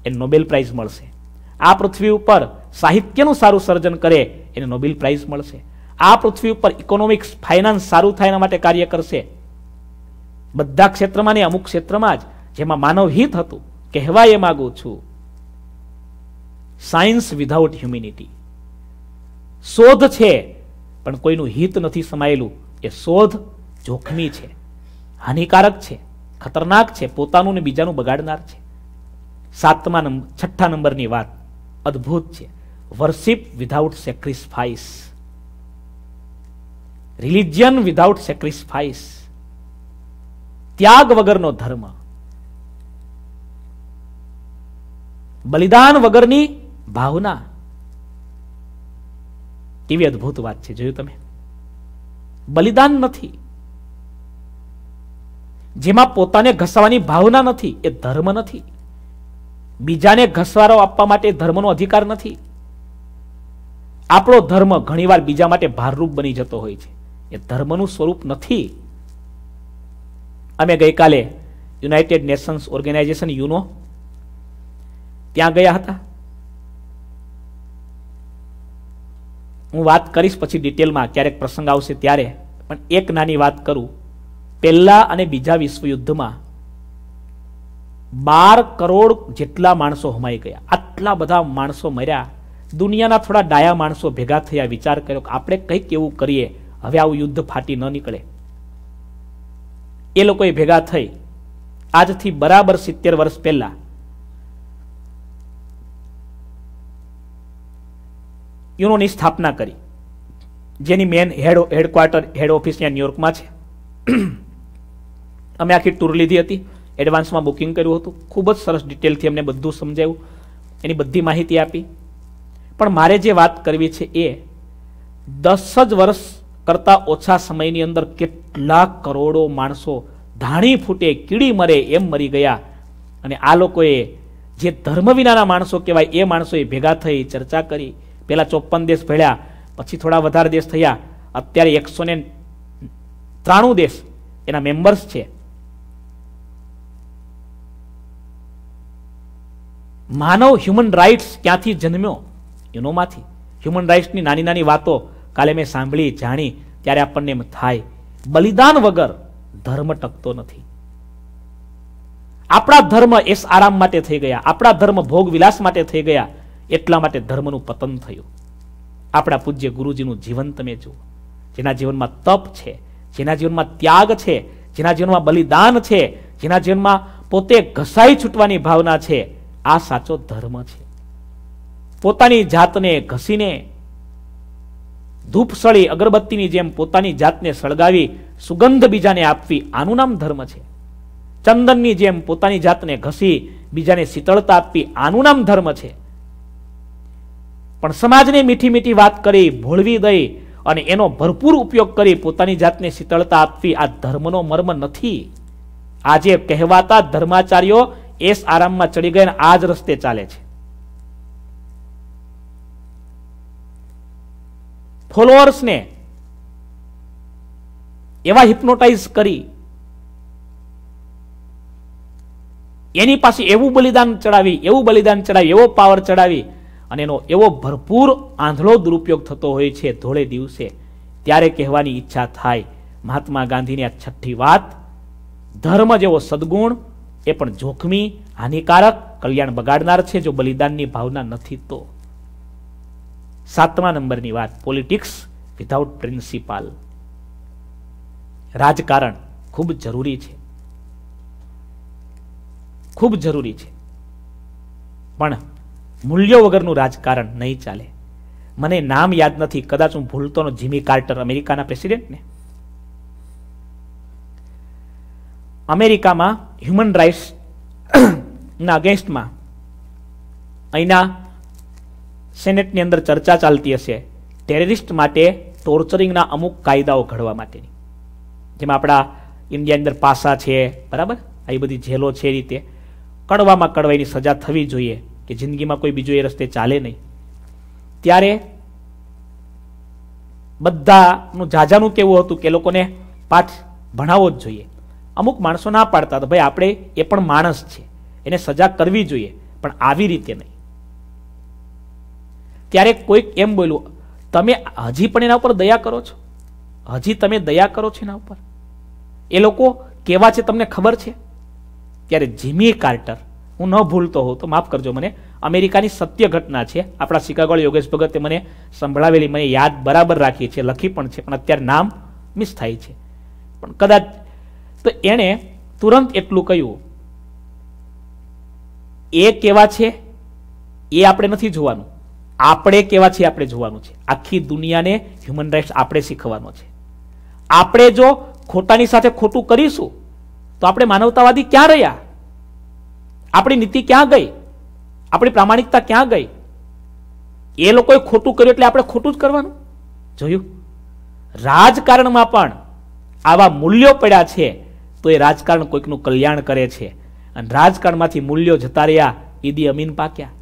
એને નોબેલ પ્રાઇઝ મળશે આ પૃથ્વી ઉપર સાહિત્યનું સારું સર્જન કરે એને નોબેલ પ્રાઇઝ મળશે આ પૃથ્વી ઉપર ઇકોનોમિક્સ ફાઇનાન્સ સારું થાય એના માટે કાર્ય કરશે બધા ક્ષેત્રમાં ને અમુક ક્ષેત્રમાં જ જેમાં માનવ હિત હતું કહેવા એ માગું છું સાયન્સ વિધાઉટ હ્યુમિનિટી શોધ છે પણ કોઈનું હિત નથી સમાયેલું એ શોધ જોખમી છે હાનિકારક છે ખતરનાક છે પોતાનું ને બીજાનું બગાડનાર છે સાતમા નંબર છઠ્ઠા નંબરની વાત અદ્ભુત છે worship without sacrifice religion without sacrifice ત્યાગ વગરનો ધર્મ બલિદાન વગરની ભાવના કેવી અદભુત વાત છે જોયું તમે બલિદાન નથી જેમાં પોતાને ઘસાવાની ભાવના નથી એ ધર્મ નથી બીજાને ઘસવારો આપવા માટે ધર્મનો અધિકાર નથી આપણો ધર્મ ઘણીવાર બીજા માટે ભારરૂપ બની જતો હોય છે એ ધર્મનું સ્વરૂપ નથી અમે ગઈકાલે યુનાઇટેડ નેશન્સ ઓર્ગેનાઇઝેશન યુનો ત્યાં ગયા હતા હું વાત કરીશ પછી ડિટેલમાં ક્યારેક પ્રસંગ આવશે ત્યારે પણ એક નાની વાત કરું પહેલાં અને બીજા વિશ્વયુદ્ધમાં બાર કરોડ જેટલા માણસો હમાઈ ગયા આટલા બધા માણસો મર્યા દુનિયાના થોડા ડાયા માણસો ભેગા થયા વિચાર કર્યો કે આપણે કંઈક એવું કરીએ હવે આવું યુદ્ધ ફાટી ન નીકળે એ લોકોએ ભેગા થઈ આજથી બરાબર સિત્તેર વર્ષ પહેલા યુનોની સ્થાપના કરી જેની main head headquarter head office ત્યાં ન્યુયોર્કમાં છે અમે આખી ટૂર લીધી હતી એડવાન્સમાં બુકિંગ કર્યું હતું ખૂબ જ સરસ ડિટેલથી અમને બધું સમજાવ્યું એની બધી માહિતી આપી પણ મારે જે વાત કરવી છે એ દસ જ વર્ષ કરતાં ઓછા સમયની અંદર કેટલા કરોડો માણસો ધાણી ફૂટે કીડી મરે એમ મરી ગયા અને આ લોકોએ જે ધર્મ વિનાના માણસો કહેવાય એ માણસોએ ભેગા થઈ ચર્ચા કરી પહેલા ચોપન દેશ ભેળ્યા પછી થોડા વધારે દેશ થયા અત્યારે એકસો ને ત્રાણું દેશ એના મેમ્બર્સ છે માનવ હ્યુમન રાઇટ્સ ક્યાંથી જન્મ્યો એનોમાંથી હ્યુમન રાઇટ્સની નાની નાની વાતો કાલે મેં સાંભળી જાણી ત્યારે આપણને એમ થાય બલિદાન વગર ધર્મ ટકતો નથી આપણા ધર્મ એસ આરામ માટે થઈ ગયા આપણા ધર્મ ભોગ વિલાસ માટે થઈ ગયા એટલા માટે ધર્મનું પતન થયું આપણા પૂજ્ય ગુરુજીનું જીવન તમે જુઓ જેના જીવનમાં તપ છે જેના જીવનમાં ત્યાગ છે જેના જીવનમાં બલિદાન છે જેના જીવનમાં પોતે ઘસાઈ છૂટવાની ભાવના છે આ સાચો ધર્મ છે પોતાની જાતને ઘસીને ધૂપ સળી અગરબત્તીની જેમ પોતાની જાતને સળગાવી સુગંધ બીજાને આપવી આનું નામ ધર્મ છે ચંદનની જેમ પોતાની જાતને ઘસી બીજાને શીતળતા આપવી આનું નામ ધર્મ છે પણ સમાજને મીઠી મીઠી વાત કરી ભોળવી દઈ અને એનો ભરપૂર ઉપયોગ કરી પોતાની જાતને શીતળતા આપવી આ ધર્મનો મર્મ નથી આજે કહેવાતા ધર્માચાર્યો એસ આરામમાં ચડી ગયા આ જ રસ્તે ચાલે છે ફોલોઅર્સને એવા હિપ્નોટાઇઝ કરી એની પાસે એવું બલિદાન ચડાવી એવું બલિદાન ચડાવી એવો પાવર ચડાવી અને એનો એવો ભરપૂર આંધળો દુરુપયોગ થતો હોય છે ધોળે દિવસે ત્યારે કહેવાની ઈચ્છા થાય મહાત્મા ગાંધીની આ છઠ્ઠી વાત ધર્મ જેવો સદગુણ એ પણ જોખમી હાનિકારક કલ્યાણ બગાડનાર છે જો બલિદાનની ભાવના નથી તો સાતમા નંબરની વાત પોલિટિક્સ વિધાઉટ પ્રિન્સિપાલ રાજકારણ ખૂબ જરૂરી છે ખૂબ જરૂરી છે પણ મૂલ્યો વગરનું રાજકારણ નહીં ચાલે મને નામ યાદ નથી કદાચ હું ભૂલતોનો જીમી કાર્ટર અમેરિકાના પ્રેસિડેન્ટને અમેરિકામાં હ્યુમન રાઇટ્સ ના અગેન્સ્ટમાં અહીંના સેનેટની અંદર ચર્ચા ચાલતી હશે ટેરરિસ્ટ માટે ટોર્ચરિંગના અમુક કાયદાઓ ઘડવા માટેની જેમાં આપણા ઇન્ડિયાની અંદર પાસા છે બરાબર આવી બધી જેલો છે એ રીતે કડવામાં કડવાઈની સજા થવી જોઈએ કે જિંદગીમાં કોઈ બીજો એ રસ્તે ચાલે નહીં ત્યારે બધાનું ઝાઝાનું કેવું હતું કે લોકોને પાઠ ભણાવવો જ જોઈએ અમુક માણસો ના પાડતા ભાઈ આપણે એ પણ માણસ છે એને સજા કરવી જોઈએ પણ આવી રીતે નહીં ત્યારે કોઈક એમ બોલ્યું તમે હજી પણ એના ઉપર દયા કરો છો હજી તમે દયા કરો છો એના ઉપર એ લોકો કેવા છે તમને ખબર છે ત્યારે જીમી કાર્ટર હું ન ભૂલતો હોઉં તો માફ કરજો મને અમેરિકાની સત્ય ઘટના છે આપણા શિકાગોળ યોગેશ ભગતે મને સંભળાવેલી મને યાદ બરાબર રાખી છે લખી પણ છે પણ અત્યારે નામ મિસ થાય છે પણ કદાચ તો એણે તુરંત એટલું કહ્યું એ કેવા છે એ આપણે નથી જોવાનું આપણે કેવા છીએ આપણે જોવાનું છે આખી દુનિયાને હ્યુમન રાઇટ્સ આપણે શીખવાનો છે આપણે જો ખોટાની સાથે ખોટું કરીશું તો આપણે માનવતાવાદી ક્યાં રહ્યા આપણી નીતિ ક્યાં ગઈ આપણી પ્રામાણિકતા ક્યાં ગઈ એ લોકોએ ખોટું કર્યું એટલે આપણે ખોટું જ કરવાનું જોયું રાજકારણમાં પણ આવા મૂલ્યો પડ્યા છે તો એ રાજકારણ કોઈકનું કલ્યાણ કરે છે અને રાજકારણમાંથી મૂલ્યો જતા રહ્યા ઈદી અમીન પાક્યા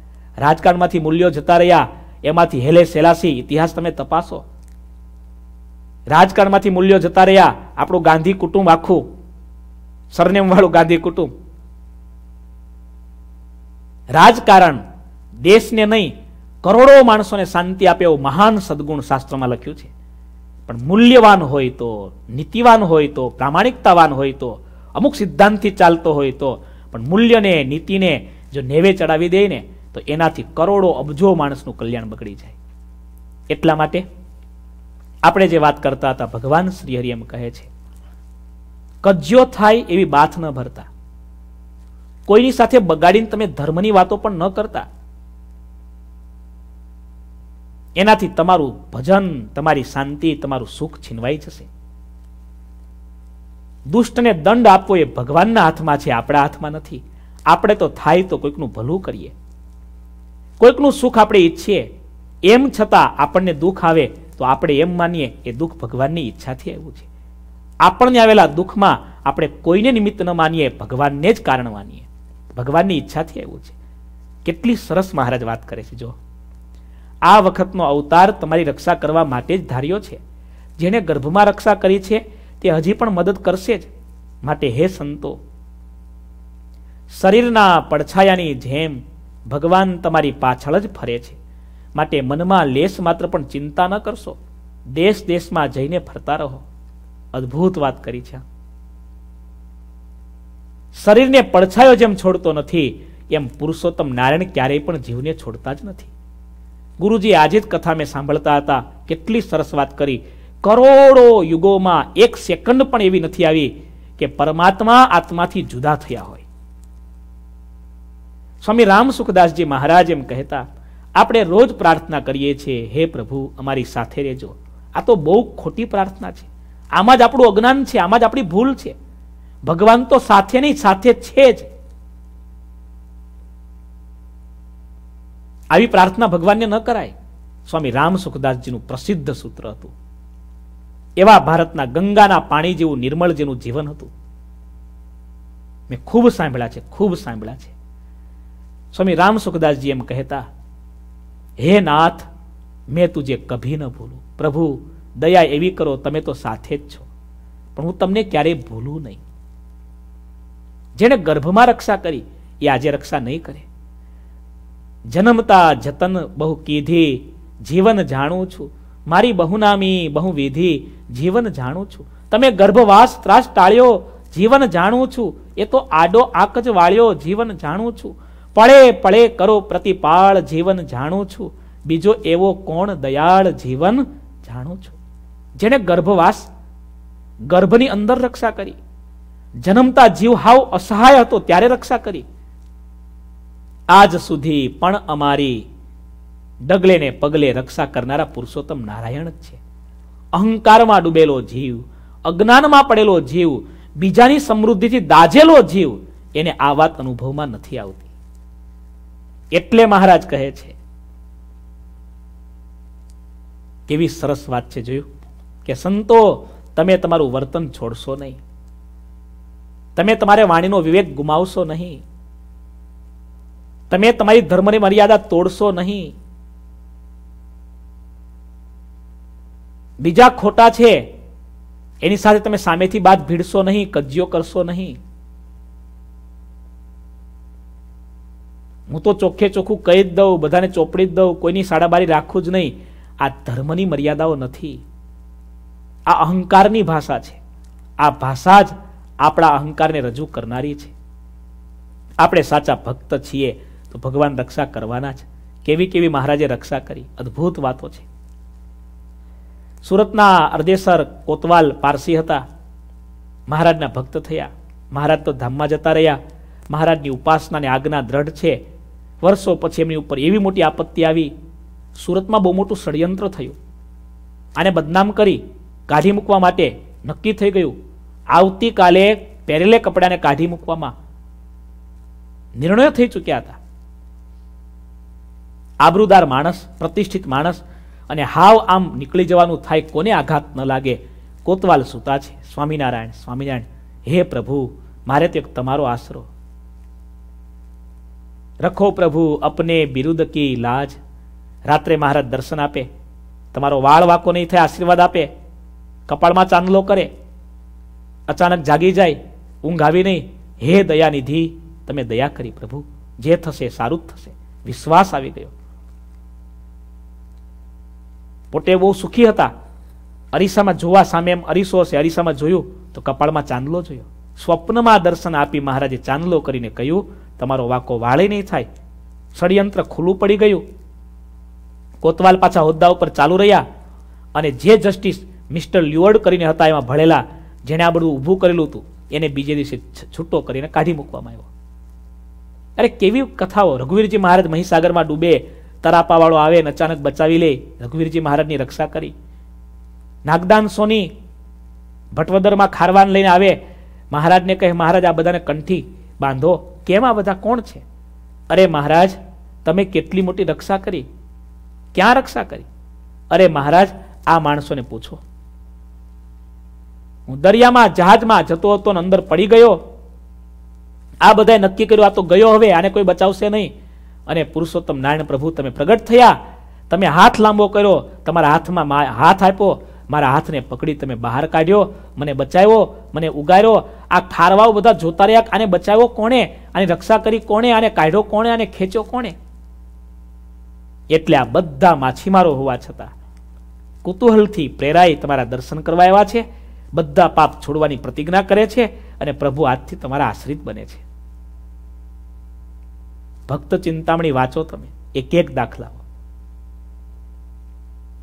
રાજકારણમાંથી મૂલ્યો જતા રહ્યા એમાંથી હેલે સેલાસી ઇતિહાસ તમે તપાસો રાજકારણમાંથી મૂલ્યો જતા રહ્યા આપણું ગાંધી કુટુંબ આખું સરનેમવાળું ગાંધી કુટુંબ રાજકારણ દેશને નહીં કરોડો માણસોને શાંતિ આપે એવું મહાન સદગુણ શાસ્ત્રમાં લખ્યું છે પણ મૂલ્યવાન હોય તો નીતિવાન હોય તો પ્રામાણિકતાવાન હોય તો અમુક સિદ્ધાંતથી ચાલતો હોય તો પણ મૂલ્યને નીતિને જો નેવે ચડાવી દે ને તો એનાથી કરોડો અબજો માણસનું કલ્યાણ બગડી જાય એટલા માટે આપણે જે વાત કરતા હતા ભગવાન શ્રીહરિ એમ કહે છે કજ્યો થાય એવી બાથ ન ભરતા કોઈની સાથે બગાડીને તમે ધર્મની વાતો પણ ન કરતા એનાથી તમારું ભજન તમારી શાંતિ તમારું સુખ છીનવાઈ જશે દુષ્ટને દંડ આપવો એ ભગવાનના હાથમાં છે આપણા હાથમાં નથી આપણે તો થાય તો કોઈકનું ભલું કરીએ કોઈકનું સુખ આપણે ઈચ્છીએ એમ છતાં આપણને દુઃખ આવે તો આપણે એમ માનીએ એ દુઃખ ભગવાનની ઈચ્છાથી આવ્યું છે આપણને આવેલા દુઃખમાં આપણે કોઈને નિમિત્ત ન માનીએ ભગવાનને જ કારણ માનીએ ભગવાનની ઈચ્છાથી આવ્યું છે કેટલી સરસ મહારાજ વાત કરે છે જો આ વખતનો અવતાર તમારી રક્ષા કરવા માટે જ ધાર્યો છે જેણે ગર્ભમાં રક્ષા કરી છે તે હજી પણ મદદ કરશે જ માટે હે સંતો શરીરના પડછાયાની જેમ ભગવાન તમારી પાછળ જ ફરે છે માટે મનમાં લેશ માત્ર પણ ચિંતા ન કરશો દેશ દેશમાં જઈને ફરતા રહો અદ્ભુત વાત કરી છે શરીરને પડછાયો જેમ છોડતો નથી એમ પુરુષોત્તમ નારાયણ ક્યારેય પણ જીવને છોડતા જ નથી ગુરુજી આજે જ કથા મેં સાંભળતા હતા કેટલી સરસ વાત કરી કરોડો યુગોમાં એક સેકન્ડ પણ એવી નથી આવી કે પરમાત્મા આત્માથી જુદા થયા હોય સ્વામી રામ સુખદાસજી મહારાજ એમ કહેતા આપણે રોજ પ્રાર્થના કરીએ છીએ હે પ્રભુ અમારી સાથે રહેજો આ તો બહુ ખોટી પ્રાર્થના છે આમાં જ આપણું અજ્ઞાન છે આમાં જ આપણી ભૂલ છે ભગવાન તો સાથે નહીં સાથે છે જ આવી પ્રાર્થના ભગવાનને ન કરાય સ્વામી રામ સુખદાસજીનું પ્રસિદ્ધ સૂત્ર હતું એવા ભારતના ગંગાના પાણી જેવું નિર્મળ જેનું જીવન હતું મેં ખૂબ સાંભળ્યા છે ખૂબ સાંભળ્યા છે સ્વામી રામ સુખદાસજી એમ કહેતા હે નાથ મેં તુજે કભી ન ભૂલું પ્રભુ દયા એવી કરો તમે તો સાથે જ છો પણ હું તમને ક્યારેય ભૂલું નહીં જેણે ગર્ભમાં રક્ષા કરી એ આજે રક્ષા નહીં કરે જન્મતા જતન બહુ કીધી જીવન જાણું છું મારી બહુનામી બહુ વિધિ જીવન જાણું છું તમે ગર્ભવાસ ત્રાસ ટાળ્યો જીવન જાણું છું એ તો આડો આંક જ વાળ્યો જીવન જાણું છું પળે પળે કરો પ્રતિપાળ જીવન જાણું છું બીજો એવો કોણ દયાળ જીવન જાણું છું જેણે ગર્ભવાસ ગર્ભની અંદર રક્ષા કરી જન્મતા જીવ હાવ અસહાય હતો ત્યારે રક્ષા કરી આજ સુધી પણ અમારી ડગલે ને પગલે રક્ષા કરનારા પુરુષોત્તમ નારાયણ જ છે અહંકારમાં ડૂબેલો જીવ અજ્ઞાનમાં પડેલો જીવ બીજાની સમૃદ્ધિથી દાજેલો જીવ એને આ વાત અનુભવમાં નથી આવતી એટલે મહારાજ કહે છે કેવી સરસ વાત છે જોયું કે સંતો તમે તમારું વર્તન છોડશો નહીં તમે તમારે વાણીનો વિવેક ગુમાવશો નહીં તમે તમારી ધર્મની મર્યાદા તોડશો નહીં બીજા ખોટા છે એની સાથે તમે સામેથી બાદ ભીડશો નહીં કજિયો કરશો નહીં હું તો ચોખ્ખે ચોખ્ખું કહી જ દઉં બધાને ચોપડી જ દઉં કોઈની સાડાબારી રાખું જ નહીં આ ધર્મની મર્યાદાઓ નથી આ અહંકારની ભાષા છે આ ભાષા જ આપણા અહંકારને રજૂ કરનારી છે આપણે સાચા ભક્ત છીએ તો ભગવાન રક્ષા કરવાના છે કેવી કેવી મહારાજે રક્ષા કરી અદભુત વાતો છે સુરતના અર્ધેસર કોતવાલ પારસી હતા મહારાજના ભક્ત થયા મહારાજ તો ધામમાં જતા રહ્યા મહારાજની ઉપાસના ઉપાસનાની આજ્ઞા દ્રઢ છે વર્ષો પછી એમની ઉપર એવી મોટી આપત્તિ આવી સુરતમાં બહુ મોટું ષડયંત્ર થયું આને બદનામ કરી કાઢી મૂકવા માટે નક્કી થઈ ગયું આવતીકાલે પહેરેલે કપડાને કાઢી મૂકવામાં નિર્ણયો થઈ ચૂક્યા હતા આબરૂદાર માણસ પ્રતિષ્ઠિત માણસ અને હાવ આમ નીકળી જવાનું થાય કોને આઘાત ન લાગે કોતવાલ સુતા છે સ્વામિનારાયણ સ્વામિનારાયણ હે પ્રભુ મારે તો તમારો આશરો રખો પ્રભુ અપને બિરુદ કી લાજ રાત્રે મહારાજ દર્શન આપે તમારો વાળ વાકો નહીં થાય આશીર્વાદ આપે કપાળમાં ચાંદલો કરે અચાનક જાગી જાય ઊંઘ આવી નહીં હે દયાનિધિ તમે દયા કરી પ્રભુ જે થશે સારું જ થશે વિશ્વાસ આવી ગયો પોતે બહુ સુખી હતા અરીસામાં જોવા સામે એમ અરીસો હશે અરીસામાં જોયું તો કપાળમાં ચાંદલો જોયો સ્વપ્નમાં દર્શન આપી મહારાજે ચાંદલો કરીને કહ્યું તમારો વાકો વાળે નહીં થાય ષડયંત્ર ખુલ્લું પડી ગયું કોતવાલ પાછા હોદ્દા ઉપર ચાલુ રહ્યા અને જે જસ્ટિસ મિસ્ટર લ્યુઅર્ડ કરીને હતા એમાં ભળેલા જેણે આ બધું ઊભું કરેલું હતું એને બીજે દિવસે છૂટો કરીને કાઢી મૂકવામાં આવ્યો અરે કેવી કથાઓ રઘુવીરજી મહારાજ મહીસાગરમાં ડૂબે તરાપાવાળો આવે અને અચાનક બચાવી લે રઘુવીરજી મહારાજની રક્ષા કરી નાગદાન સોની ભટવદરમાં ખારવાન લઈને આવે મહારાજને કહે મહારાજ આ બધાને કંઠી બાંધો કેમ આ બધા કોણ છે અરે મહારાજ તમે કેટલી મોટી રક્ષા કરી ક્યાં રક્ષા કરી અરે મહારાજ આ માણસોને પૂછો હું દરિયામાં જહાજમાં જતો હતો ને અંદર પડી ગયો આ બધાએ નક્કી કર્યું આ તો ગયો હવે આને કોઈ બચાવશે નહીં અને પુરુષોત્તમ નારાયણ પ્રભુ તમે પ્રગટ થયા તમે હાથ લાંબો કર્યો તમારા હાથમાં હાથ આપ્યો મારા હાથને પકડી તમે બહાર કાઢ્યો મને બચાવ્યો મને ઉગાર્યો આ ખારવાઓ બધા જોતા રહ્યા આને બચાવ્યો કોણે આની રક્ષા કરી કોણે આને કાઢ્યો કોણે આને ખેંચ્યો કોણે એટલે આ બધા માછીમારો હોવા છતાં કુતૂહલથી પ્રેરાઈ તમારા દર્શન કરવા આવ્યા છે બધા પાપ છોડવાની પ્રતિજ્ઞા કરે છે અને પ્રભુ આજથી તમારા આશ્રિત બને છે ભક્ત ચિંતામણી વાંચો તમે એક એક દાખલાઓ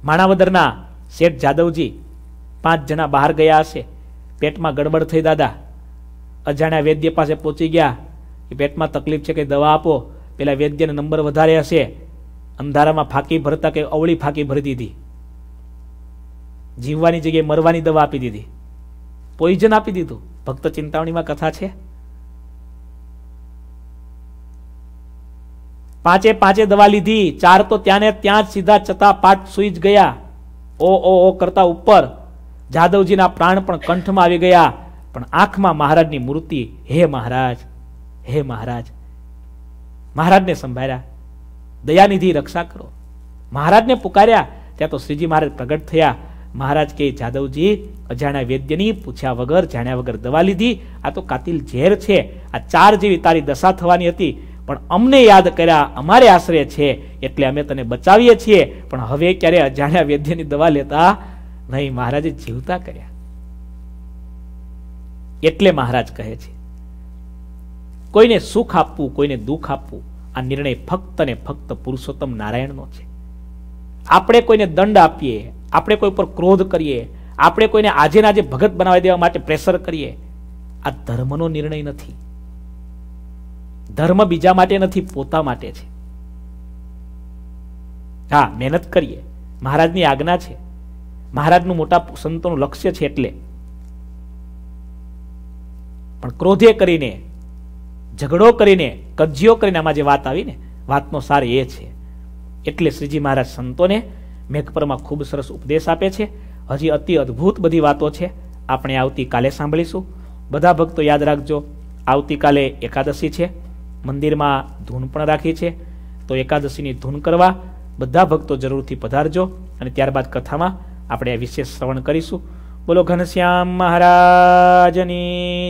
માણાવદરના શેઠ જાદવજી પાંચ જણા બહાર ગયા હશે પેટમાં ગડબડ થઈ દાદા અજાણ્યા વૈદ્ય પાસે પહોંચી ગયા કે પેટમાં તકલીફ છે કે દવા આપો પેલા વૈદ્યને નંબર વધારે હશે અંધારામાં ફાંકી ભરતા કે અવળી ફાંકી ભરી દીધી જીવવાની જગ્યાએ મરવાની દવા આપી દીધી પોઈઝન આપી દીધું ભક્ત ચિંતાવણીમાં કથા છે પાંચે પાંચે દવા લીધી ચાર તો ત્યાંને ત્યાં જ સીધા છતાં પાટ સૂઈ જ ગયા ઓ ઓ ઓ કરતા ઉપર જાદવજીના પ્રાણ પણ કંઠમાં આવી ગયા પણ આંખમાં મહારાજની મૂર્તિ હે મહારાજ હે મહારાજ મહારાજને સંભાળ્યા દયાનિધિ રક્ષા કરો મહારાજને પુકાર્યા ત્યાં તો શ્રીજી મહારાજ પ્રગટ થયા મહારાજ કે જાદવજી અજાણ્યા વૈદ્યની પૂછ્યા વગર જાણ્યા વગર દવા લીધી આ તો કાતિલ ઝેર છે આ ચાર જેવી તારી દશા થવાની હતી પણ અમને યાદ કર્યા અમારે આશરે છે એટલે અમે તને બચાવીએ છીએ પણ હવે ક્યારે અજાણ્યા વૈદ્યની દવા લેતા નહીં મહારાજે જીવતા કર્યા એટલે મહારાજ કહે છે કોઈને સુખ આપવું કોઈને દુઃખ આપવું આ નિર્ણય ફક્ત ને ફક્ત પુરુષોત્તમ નારાયણનો છે આપણે કોઈને દંડ આપીએ આપણે કોઈ પર ક્રોધ કરીએ આપણે કોઈને આજે આજે ભગત બનાવી દેવા માટે પ્રેશર કરીએ આ ધર્મનો નિર્ણય નથી ધર્મ બીજા માટે નથી પોતા માટે છે હા મહેનત કરીએ મહારાજની આજ્ઞા છે મહારાજનું મોટા સંતોનું લક્ષ્ય છે એટલે પણ ક્રોધે કરીને ઝઘડો કરીને કબજીઓ કરીને આમાં જે વાત આવીને વાતનો સાર એ છે એટલે શ્રીજી મહારાજ સંતોને મેઘપરમાં ખૂબ સરસ ઉપદેશ આપે છે હજી અતિ અદ્ભુત બધી વાતો છે આપણે આવતીકાલે સાંભળીશું બધા ભક્તો યાદ રાખજો આવતીકાલે એકાદશી છે મંદિરમાં ધૂન પણ રાખી છે તો એકાદશીની ધૂન કરવા બધા ભક્તો જરૂરથી પધારજો અને ત્યારબાદ કથામાં આપણે આ વિશેષ શ્રવણ કરીશું બોલો ઘનશ્યામ મહારાજની